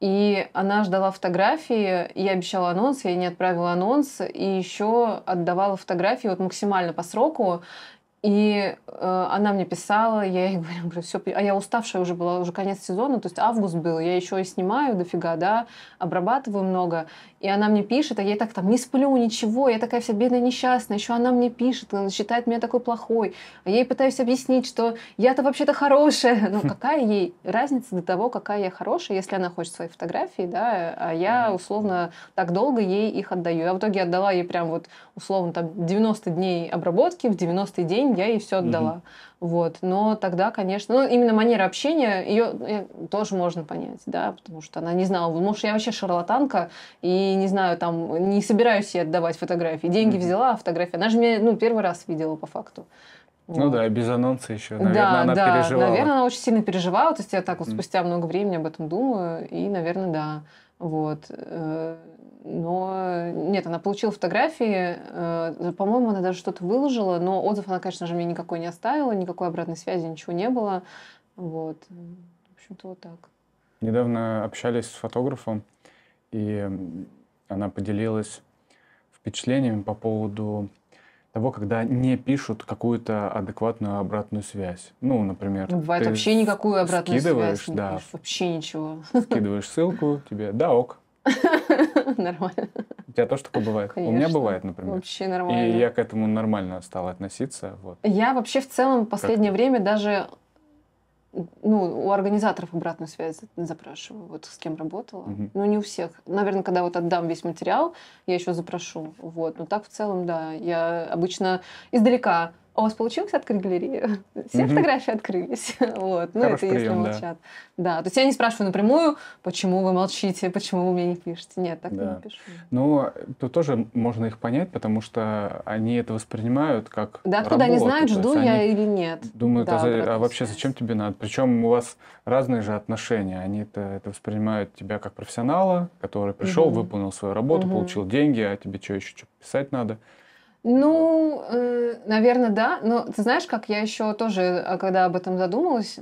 И она ждала фотографии, я обещала анонс, я не отправила анонс, и еще отдавала фотографии вот максимально по сроку. И э, она мне писала, я ей говорю, все, а я уставшая уже была, уже конец сезона, то есть август был, я еще и снимаю дофига, да, обрабатываю много. И она мне пишет, а я так там не сплю, ничего, я такая вся бедная, несчастная, еще она мне пишет, она э, считает меня такой плохой. А я ей пытаюсь объяснить, что я-то вообще-то хорошая. Ну, какая ей разница до того, какая я хорошая, если она хочет свои фотографии, да, а я условно так долго ей их отдаю. Я а в итоге отдала ей прям вот условно там 90 дней обработки, в 90 день день я ей все отдала. Угу. Вот. Но тогда, конечно, ну, именно манера общения, ее э, тоже можно понять, да, потому что она не знала, может, я вообще шарлатанка, и не знаю, там, не собираюсь ей отдавать фотографии. Деньги угу. взяла, а фотография, Она же меня, ну, первый раз видела по факту. Ну вот. да, без анонса еще, наверное, да, она да, переживала. Наверное, она очень сильно переживала, то есть я так вот спустя много времени об этом думаю, и, наверное, да. Вот. Э, но нет, она получила фотографии, э, по-моему, она даже что-то выложила, но отзыв она, конечно же, мне никакой не оставила, никакой обратной связи, ничего не было. Вот. В общем-то, вот так. Недавно общались с фотографом, и она поделилась впечатлениями по поводу того, когда не пишут какую-то адекватную обратную связь. Ну, например, ну, бывает вообще никакую обратную скидываешь, связь, не да, вообще ничего. Скидываешь ссылку, тебе да ок. Нормально. У тебя тоже такое бывает? Конечно. У меня бывает, например. Вообще нормально. И я к этому нормально стала относиться. Вот. Я вообще в целом в последнее как? время даже ну, у организаторов обратную связь запрашиваю, вот с кем работала. Угу. Ну, не у всех. Наверное, когда вот отдам весь материал, я еще запрошу. Вот. Но так в целом, да. Я обычно издалека «А у вас получилось открыть галерею? Все угу. фотографии открылись. Вот. Ну, Хороший это прием, если молчат. Да. да. То есть я не спрашиваю напрямую, почему вы молчите, почему вы мне не пишете. Нет, так да. не пишу. Ну, тут тоже можно их понять, потому что они это воспринимают как Да, откуда они знают, жду я или нет. Думают, да, а, за, а вообще зачем тебе надо? Причем у вас разные же отношения. Они это, это воспринимают тебя как профессионала, который пришел, угу. выполнил свою работу, угу. получил деньги, а тебе что еще что писать надо? Ну, э, наверное, да. Но ты знаешь, как я еще тоже, а, когда об этом задумалась,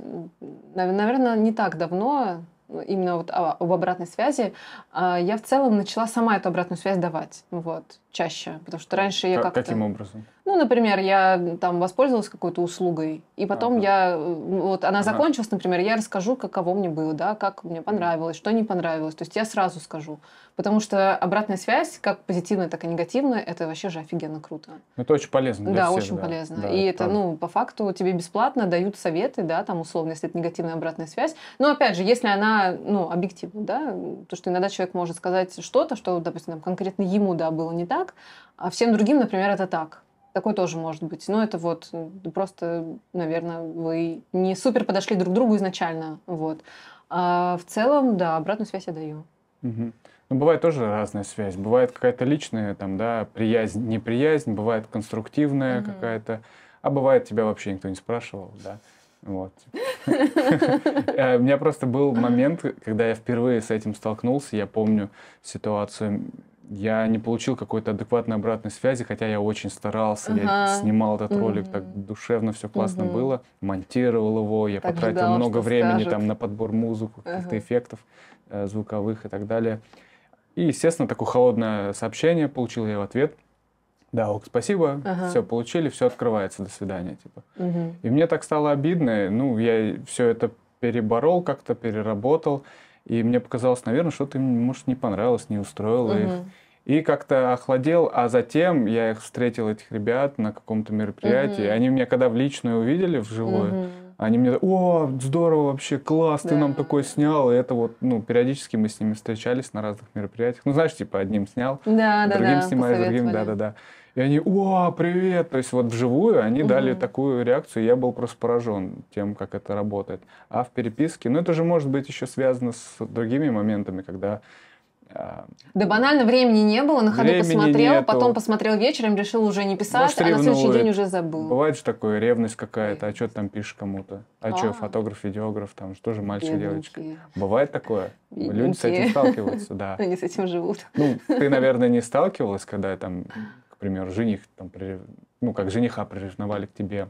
наверное, не так давно, ну, именно вот об а, обратной связи, а, я в целом начала сама эту обратную связь давать, вот, чаще, потому что раньше я как-то... Каким образом? Ну, например, я там воспользовалась какой-то услугой, и потом ага. я, вот она ага. закончилась, например, я расскажу, каково мне было, да, как мне понравилось, что не понравилось. То есть я сразу скажу. Потому что обратная связь, как позитивная, так и негативная, это вообще же офигенно круто. Ну, это очень полезно. Для да, всех, очень да. полезно. Да, и это, правда. ну, по факту тебе бесплатно дают советы, да, там условно, если это негативная обратная связь. Но опять же, если она, ну, объективна, да, то что иногда человек может сказать что-то, что, допустим, там, конкретно ему, да, было не так, а всем другим, например, это так. Такое тоже может быть. Но это вот э, просто, наверное, вы не супер подошли друг к другу изначально. Вот. А в целом, да, обратную связь я даю. Угу. Ну, бывает тоже разная связь. Бывает какая-то личная, там, да, приязнь, неприязнь, бывает конструктивная угу. какая-то, а бывает тебя вообще никто не спрашивал, да. Вот. Э, у меня просто был момент, когда я впервые с этим столкнулся. Я помню ситуацию я не получил какой-то адекватной обратной связи, хотя я очень старался, ага. я снимал этот угу. ролик, так душевно все классно угу. было, монтировал его, я так потратил ждал, много времени скажут. там на подбор музыку, каких-то эффектов э, звуковых и так далее. И, естественно, такое холодное сообщение получил я в ответ. Да, ок, спасибо, ага. все получили, все открывается, до свидания, типа. Угу. И мне так стало обидно, ну я все это переборол как-то, переработал. И мне показалось, наверное, что-то им, может, не понравилось, не устроило угу. их. И как-то охладел, а затем я их встретил, этих ребят, на каком-то мероприятии. Угу. Они меня когда в личную увидели, вживую, угу. они мне о, здорово вообще, класс, да. ты нам такой снял. И это вот, ну, периодически мы с ними встречались на разных мероприятиях. Ну, знаешь, типа, одним снял, да, другим да, снимаю, другим, да-да-да. И они, о, привет! То есть вот вживую они угу. дали такую реакцию, я был просто поражен тем, как это работает. А в переписке, ну это же может быть еще связано с другими моментами, когда а, да банально времени не было, на ходу посмотрел, нету. потом посмотрел вечером, решил уже не писать, Может, ревнует. А на следующий день уже забыл. Бывает же такое, ревность какая-то, а что ты там пишешь кому-то? А, а что, фотограф, видеограф, там, что же мальчик, Бедненькие. девочка? Бывает такое? Бедненькие. Люди с этим сталкиваются, да. Они с этим живут. Ну, ты, наверное, не сталкивалась, когда там к примеру, жених, там, ну, как жениха приревновали к тебе,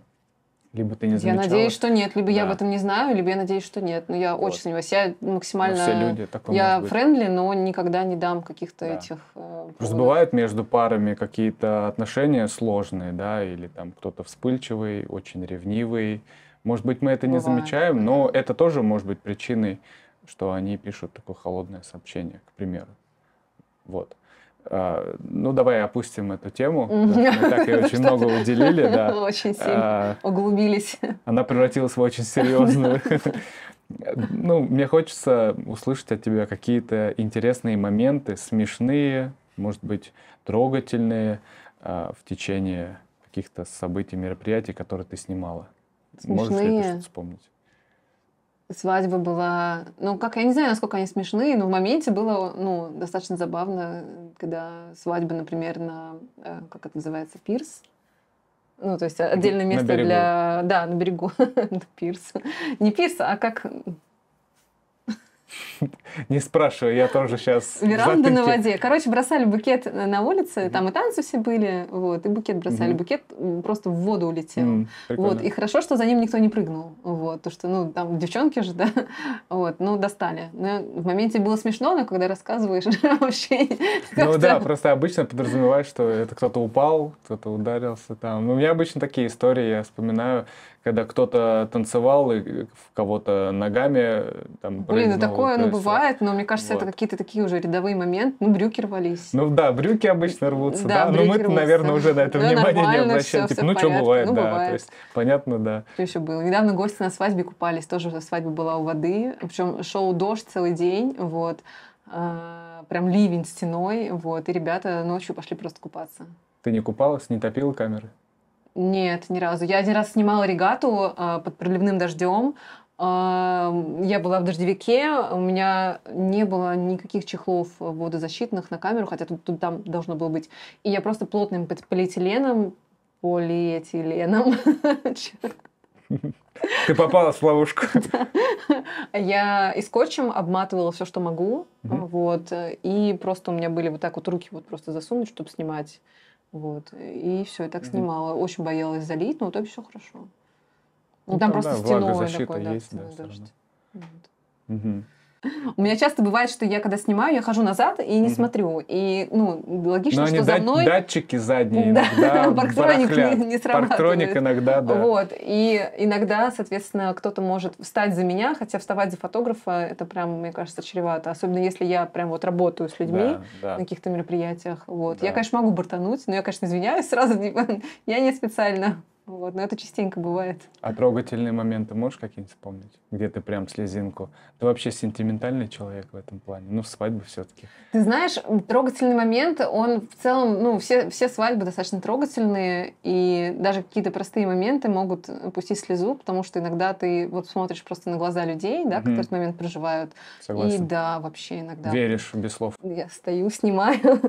либо ты не замечала. Я надеюсь, что нет, либо да. я об этом не знаю, либо я надеюсь, что нет. Но я вот. очень сомневаюсь. Я максимально... Но ну, все люди такое Я френдли, но никогда не дам каких-то да. этих... Э, Просто бывают между парами какие-то отношения сложные, да, или там кто-то вспыльчивый, очень ревнивый. Может быть, мы это бывает. не замечаем, но это тоже может быть причиной, что они пишут такое холодное сообщение, к примеру. Вот. А, ну, давай опустим эту тему. Мы так ей очень много уделили. да. Очень а, сильно углубились. Она превратилась в очень серьезную. Ну, мне хочется услышать от тебя какие-то интересные моменты, смешные, может быть, трогательные а, в течение каких-то событий, мероприятий, которые ты снимала. Смешные. Можешь ли ты что-то вспомнить? свадьба была, ну, как, я не знаю, насколько они смешные, но в моменте было, ну, достаточно забавно, когда свадьба, например, на, э, как это называется, пирс, ну, то есть отдельное место для... Да, на берегу. пирс. Не пирс, а как... Не спрашивай, я тоже сейчас. Веранда на воде. Короче, бросали букет на улице, там и танцы все были, вот, и букет бросали. Букет просто в воду улетел. Вот, и хорошо, что за ним никто не прыгнул. Вот, то что, ну, там девчонки же, да, вот, ну, достали. Но ну, в моменте было смешно, но когда рассказываешь, вообще Ну да, просто обычно подразумеваешь, что это кто-то упал, кто-то ударился там. Ну, у меня обычно такие истории, я вспоминаю, когда кто-то танцевал и кого-то ногами э, там Блин, ну такое оно ну, бывает, но мне кажется, вот. это какие-то такие уже рядовые моменты. Ну, брюки рвались. Ну да, брюки обычно рвутся, да, да но ну, мы наверное, уже на это ну, внимание не обращаем. Все, типа, все ну, что бывает, ну, да. Бывает. То есть, понятно, да. Что еще было? Недавно гости на свадьбе купались, тоже свадьба была у воды, причем шел «Дождь» целый день, вот. А, прям ливень стеной, вот. И ребята ночью пошли просто купаться. Ты не купалась, не топила камеры? Нет, ни разу. Я один раз снимала регату э, под проливным дождем. Э, а, я была в дождевике, у меня не было никаких чехлов водозащитных на камеру, хотя тут, тут там должно было быть. И я просто плотным полиэтиленом, полиэтиленом ты попала в ловушку. Я и скотчем обматывала все, что могу. Вот. И просто у меня были вот так вот руки вот просто засунуть, чтобы снимать. Вот. И все, я так mm-hmm. снимала. Очень боялась залить, но в итоге все хорошо. Ну, ну там просто да, стеной такой, есть, да, дождь. Вот. Угу. У меня часто бывает, что я когда снимаю, я хожу назад и не mm смотрю. И, ну, логично, Но что за мной... датчики задние да. иногда Парктроник не, не срабатывает. Парктроник иногда, да. Вот. И иногда, соответственно, кто-то может встать за меня, хотя вставать за фотографа, это прям, мне кажется, чревато. Особенно если я прям вот работаю с людьми да, да. на каких-то мероприятиях. Вот. Да. Я, конечно, могу бортануть, но я, конечно, извиняюсь сразу. я не специально. Вот, но это частенько бывает. А трогательные моменты можешь какие-нибудь вспомнить? Где ты прям слезинку? Ты вообще сентиментальный человек в этом плане? Ну, свадьбы все-таки. Ты знаешь, трогательный момент, он в целом, ну, все, все свадьбы достаточно трогательные, и даже какие-то простые моменты могут пустить слезу, потому что иногда ты вот смотришь просто на глаза людей, да, которые mm-hmm. этот момент проживают. Согласен. И да, вообще иногда. Веришь без слов. Я стою, снимаю,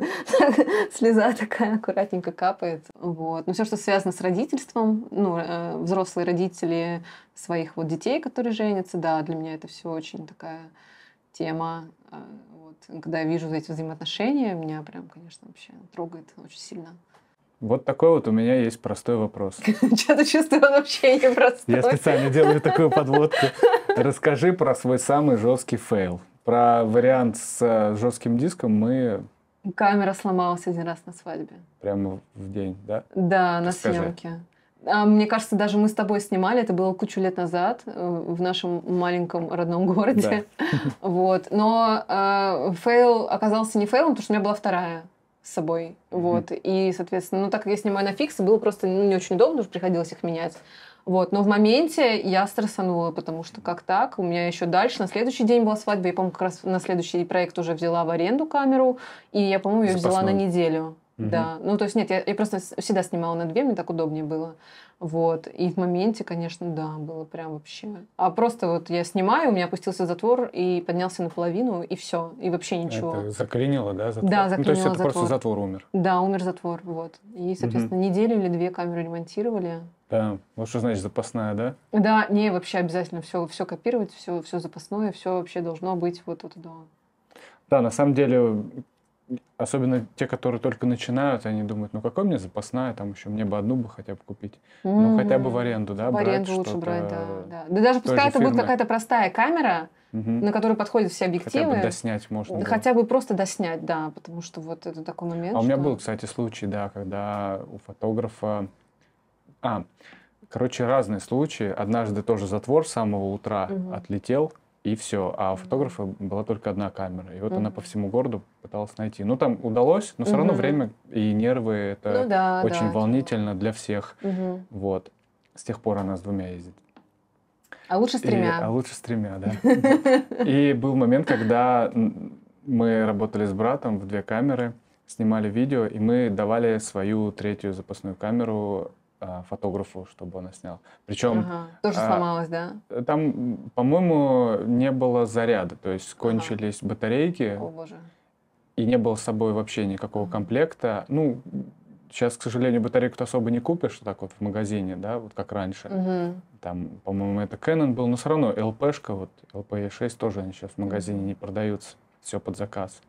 слеза такая аккуратненько капает. Вот. Но все, что связано с родительством, мамам, ну, э, взрослые родители своих вот детей, которые женятся, да, для меня это все очень такая тема. Э, вот, когда я вижу эти взаимоотношения, меня прям, конечно, вообще трогает очень сильно. Вот такой вот у меня есть простой вопрос. Что-то чувствую, он вообще не простой. Я специально делаю такую подводку. Расскажи про свой самый жесткий фейл. Про вариант с э, жестким диском мы... Камера сломалась один раз на свадьбе. Прямо в день, да? Да, на съемке. А, мне кажется, даже мы с тобой снимали, это было кучу лет назад э, в нашем маленьком родном городе. Да. Вот. Но э, фейл оказался не фейлом, потому что у меня была вторая с собой. Вот. Mm-hmm. И, соответственно, ну, так как я снимаю на фиксы, было просто ну, не очень удобно, потому приходилось их менять. Вот. Но в моменте я стрессанула, потому что как так? У меня еще дальше, на следующий день была свадьба, я, по-моему, как раз на следующий проект уже взяла в аренду камеру, и я, по-моему, ее Запасную. взяла на неделю. Да, ну то есть нет, я, я просто всегда снимала на две, мне так удобнее было. Вот, и в моменте, конечно, да, было прям вообще. А просто вот я снимаю, у меня опустился затвор и поднялся наполовину, и все, и вообще ничего. Это заклинило, да, затвор? Да, заклинило ну, То есть это затвор. просто затвор умер? Да, умер затвор, вот. И, соответственно, угу. неделю или две камеры, ремонтировали. Да, вот что значит запасная, да? Да, не, вообще обязательно все, все копировать, все, все запасное, все вообще должно быть вот туда. Вот, да. Да, на самом деле, особенно те, которые только начинают, они думают, ну какой мне запасная, там еще мне бы одну бы хотя бы купить. Mm-hmm. Ну хотя бы в аренду, да, в брать аренду лучше брать, да, да. Да даже пускай это фирмы. будет какая-то простая камера, mm-hmm. на которую подходят все объективы. Хотя бы доснять можно. Хотя было. бы просто доснять, да, потому что вот это такой момент. А что... у меня был, кстати, случай, да, когда у фотографа... А, короче, разные случаи. Однажды тоже затвор с самого утра mm-hmm. отлетел, и все. А у фотографа была только одна камера. И вот mm-hmm. она по всему городу пыталась найти. Ну, там удалось, но все равно mm-hmm. время и нервы это ну, да, очень да, волнительно для всех. Mm-hmm. Вот. С тех пор она с двумя ездит. А лучше с тремя. И, а лучше с тремя, да. И был момент, когда мы работали с братом в две камеры, снимали видео, и мы давали свою третью запасную камеру а, фотографу, чтобы он снял. Причем... Ага. Тоже а, сломалось, да? Там, по-моему, не было заряда, то есть кончились ага. батарейки. О, боже. И не было с собой вообще никакого ага. комплекта. Ну, сейчас, к сожалению, батарейку-то особо не купишь, так вот в магазине, да, вот как раньше. Угу. Там, по-моему, это Canon был, но все равно LP-шка, вот LP-6 тоже они сейчас в магазине не продаются, все под заказ. Угу.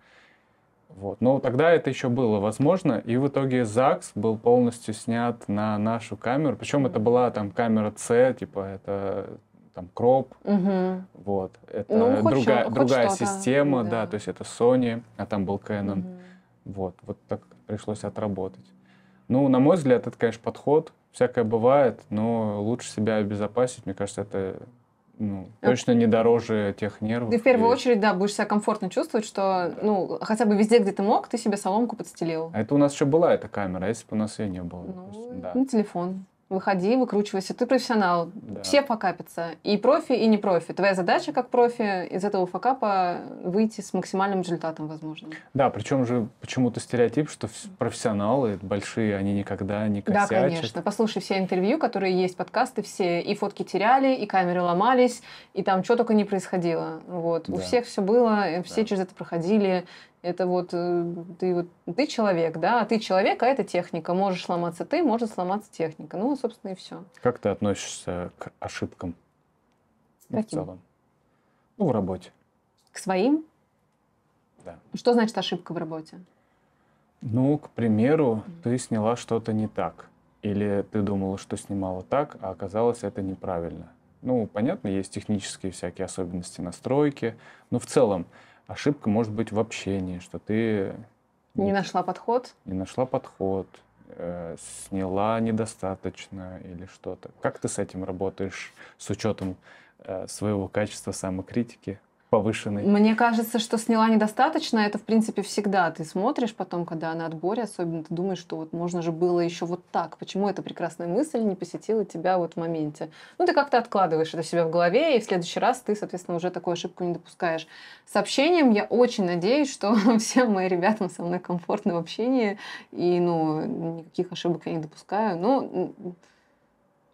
Вот. Но тогда это еще было возможно, и в итоге ЗАГС был полностью снят на нашу камеру. Причем это была там камера С, типа это там кроп, угу. вот, это ну, хоть другая, хоть система, ну да. да, то есть это Sony, а там был Canon, угу. вот, вот так пришлось отработать. Ну, на мой взгляд, это, конечно, подход, всякое бывает, но лучше себя обезопасить, мне кажется, это ну, а точно не дороже тех нервов. Ты в первую и... очередь, да, будешь себя комфортно чувствовать, что, ну, хотя бы везде, где ты мог, ты себе соломку подстелил. А это у нас еще была эта камера, а если бы у нас ее не было. Ну, да. ну телефон выходи, выкручивайся, ты профессионал, да. все покапятся, и профи, и не профи. Твоя задача как профи из этого факапа выйти с максимальным результатом возможно Да, причем же почему-то стереотип, что профессионалы большие, они никогда не косячат. Да, конечно. Послушай все интервью, которые есть, подкасты все, и фотки теряли, и камеры ломались, и там что только не происходило. Вот. Да. У всех все было, все да. через это проходили, это вот э, ты вот ты человек, да, а ты человек, а это техника. Можешь сломаться ты, может сломаться техника. Ну, собственно, и все. Как ты относишься к ошибкам? Каким? Ну, в целом. Ну, в работе. К своим? Да. Что значит ошибка в работе? Ну, к примеру, mm-hmm. ты сняла что-то не так. Или ты думала, что снимала так, а оказалось это неправильно. Ну, понятно, есть технические всякие особенности настройки, но в целом Ошибка может быть в общении, что ты... Не нашла подход? Не нашла подход, э, сняла недостаточно или что-то. Как ты с этим работаешь с учетом э, своего качества самокритики? повышенный. Мне кажется, что сняла недостаточно. Это, в принципе, всегда. Ты смотришь потом, когда на отборе, особенно ты думаешь, что вот можно же было еще вот так. Почему эта прекрасная мысль не посетила тебя вот в моменте? Ну, ты как-то откладываешь это себя в голове, и в следующий раз ты, соответственно, уже такую ошибку не допускаешь. С общением я очень надеюсь, что всем моим ребятам со мной комфортно в общении, и, ну, никаких ошибок я не допускаю. Но ну,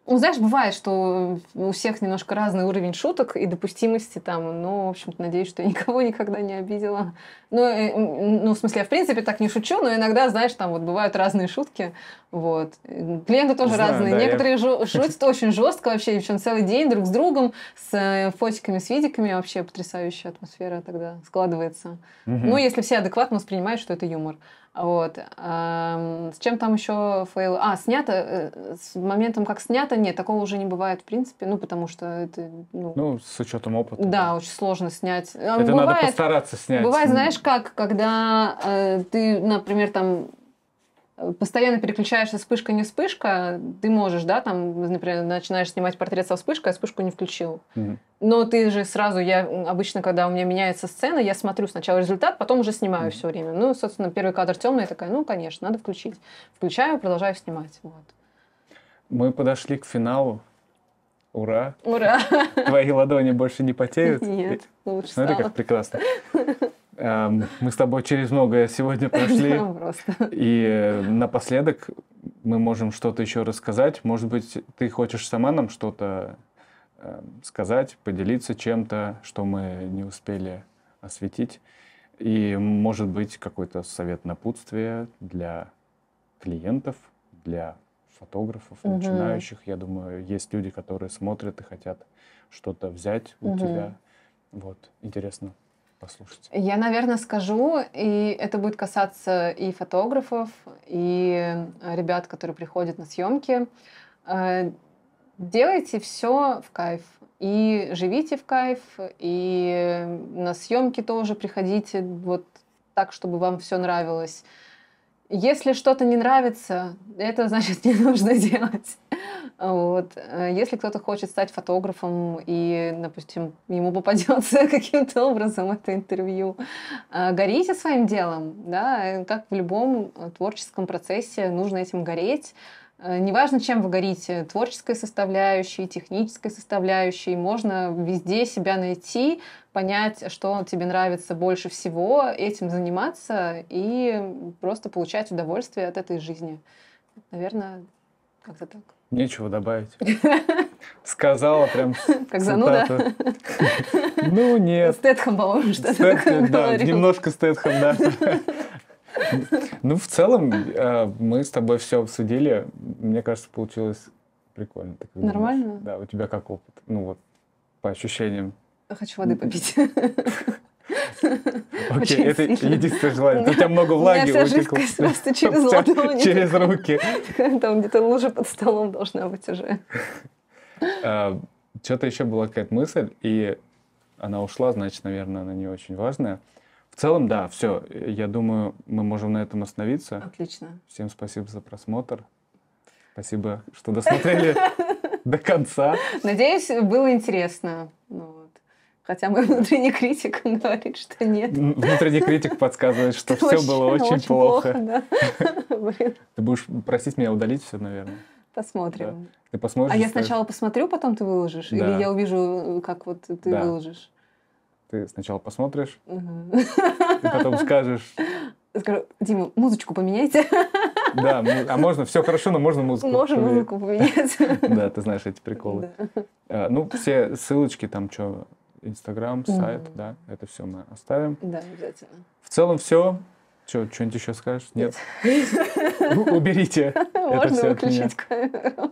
ну, знаешь, бывает, что у всех немножко разный уровень шуток и допустимости там, но, в общем-то, надеюсь, что я никого никогда не обидела. Ну, э, ну, в смысле, я в принципе так не шучу, но иногда, знаешь, там вот бывают разные шутки, вот. Клиенты тоже Знаю, разные. Да, Некоторые я... шутят очень жестко вообще, причем целый день друг с другом, с э, фотиками, с видиками. Вообще потрясающая атмосфера тогда складывается. Ну, если все адекватно воспринимают, что это юмор. Вот. Эм, с чем там еще фейл? А, снято. Э, с моментом, как снято, нет, такого уже не бывает, в принципе. Ну, потому что это... Ну, ну с учетом опыта. Да, да, очень сложно снять. Это бывает, надо постараться снять. Бывает, знаешь, как, когда э, ты, например, там постоянно переключаешься вспышка не вспышка, ты можешь, да, там, например, начинаешь снимать портрет со вспышкой, а вспышку не включил. Mm-hmm. Но ты же сразу, я обычно, когда у меня меняется сцена, я смотрю сначала результат, потом уже снимаю mm-hmm. все время. Ну, собственно, первый кадр темный, такая, ну, конечно, надо включить. Включаю, продолжаю снимать. Вот. Мы подошли к финалу. Ура! Ура! Твои ладони больше не потеют? Нет, лучше Смотри, как прекрасно. Эм, мы с тобой через многое сегодня прошли. И э, напоследок мы можем что-то еще рассказать. Может быть, ты хочешь сама нам что-то э, сказать, поделиться чем-то, что мы не успели осветить. И, может быть, какой-то совет напутствия для клиентов, для фотографов начинающих. Я думаю, есть люди, которые смотрят и хотят что-то взять у тебя. Вот, интересно послушать? Я, наверное, скажу, и это будет касаться и фотографов, и ребят, которые приходят на съемки. Э, делайте все в кайф. И живите в кайф, и на съемки тоже приходите вот так, чтобы вам все нравилось. Если что-то не нравится, это значит не нужно делать. Вот. Если кто-то хочет стать фотографом и, допустим, ему попадется каким-то образом это интервью, э, горите своим делом, да, как в любом э, творческом процессе нужно этим гореть. Э, неважно, чем вы горите, творческой составляющей, технической составляющей, можно везде себя найти, понять, что тебе нравится больше всего, этим заниматься и просто получать удовольствие от этой жизни. Наверное, как-то так. Нечего добавить. Сказала прям Как зануда. Ну нет. Стэтхэм, по-моему, что-то Да, немножко Стэтхэм, да. Ну, в целом, э, мы с тобой все обсудили. Мне кажется, получилось прикольно. Нормально? Да, у тебя как опыт? Ну вот, по ощущениям. Хочу воды попить. Окей, это единственное желание. У тебя много влаги утекло. просто через ладони. Через руки. Там где-то лужа под столом должна быть уже. А, Что-то еще была какая-то мысль, и она ушла, значит, наверное, она не очень важная. В целом, да, все. Я думаю, мы можем на этом остановиться. Отлично. Всем спасибо за просмотр. Спасибо, что досмотрели до конца. Надеюсь, было интересно. Ну, Хотя мой внутренний критик говорит, что нет. Внутренний критик подсказывает, что все было очень плохо. Ты будешь просить меня удалить все, наверное. Посмотрим. Ты посмотришь. А я сначала посмотрю, потом ты выложишь? Или я увижу, как вот ты выложишь? Ты сначала посмотришь, ты потом скажешь... Скажу, Дима, музычку поменяйте. Да, а можно, все хорошо, но можно музыку Можно музыку поменять. Да, ты знаешь эти приколы. А, ну, все ссылочки там, что Инстаграм, угу. сайт, да, это все мы оставим. Да, обязательно. В целом все. Что, что-нибудь еще скажешь? Нет. Уберите. Можно выключить камеру.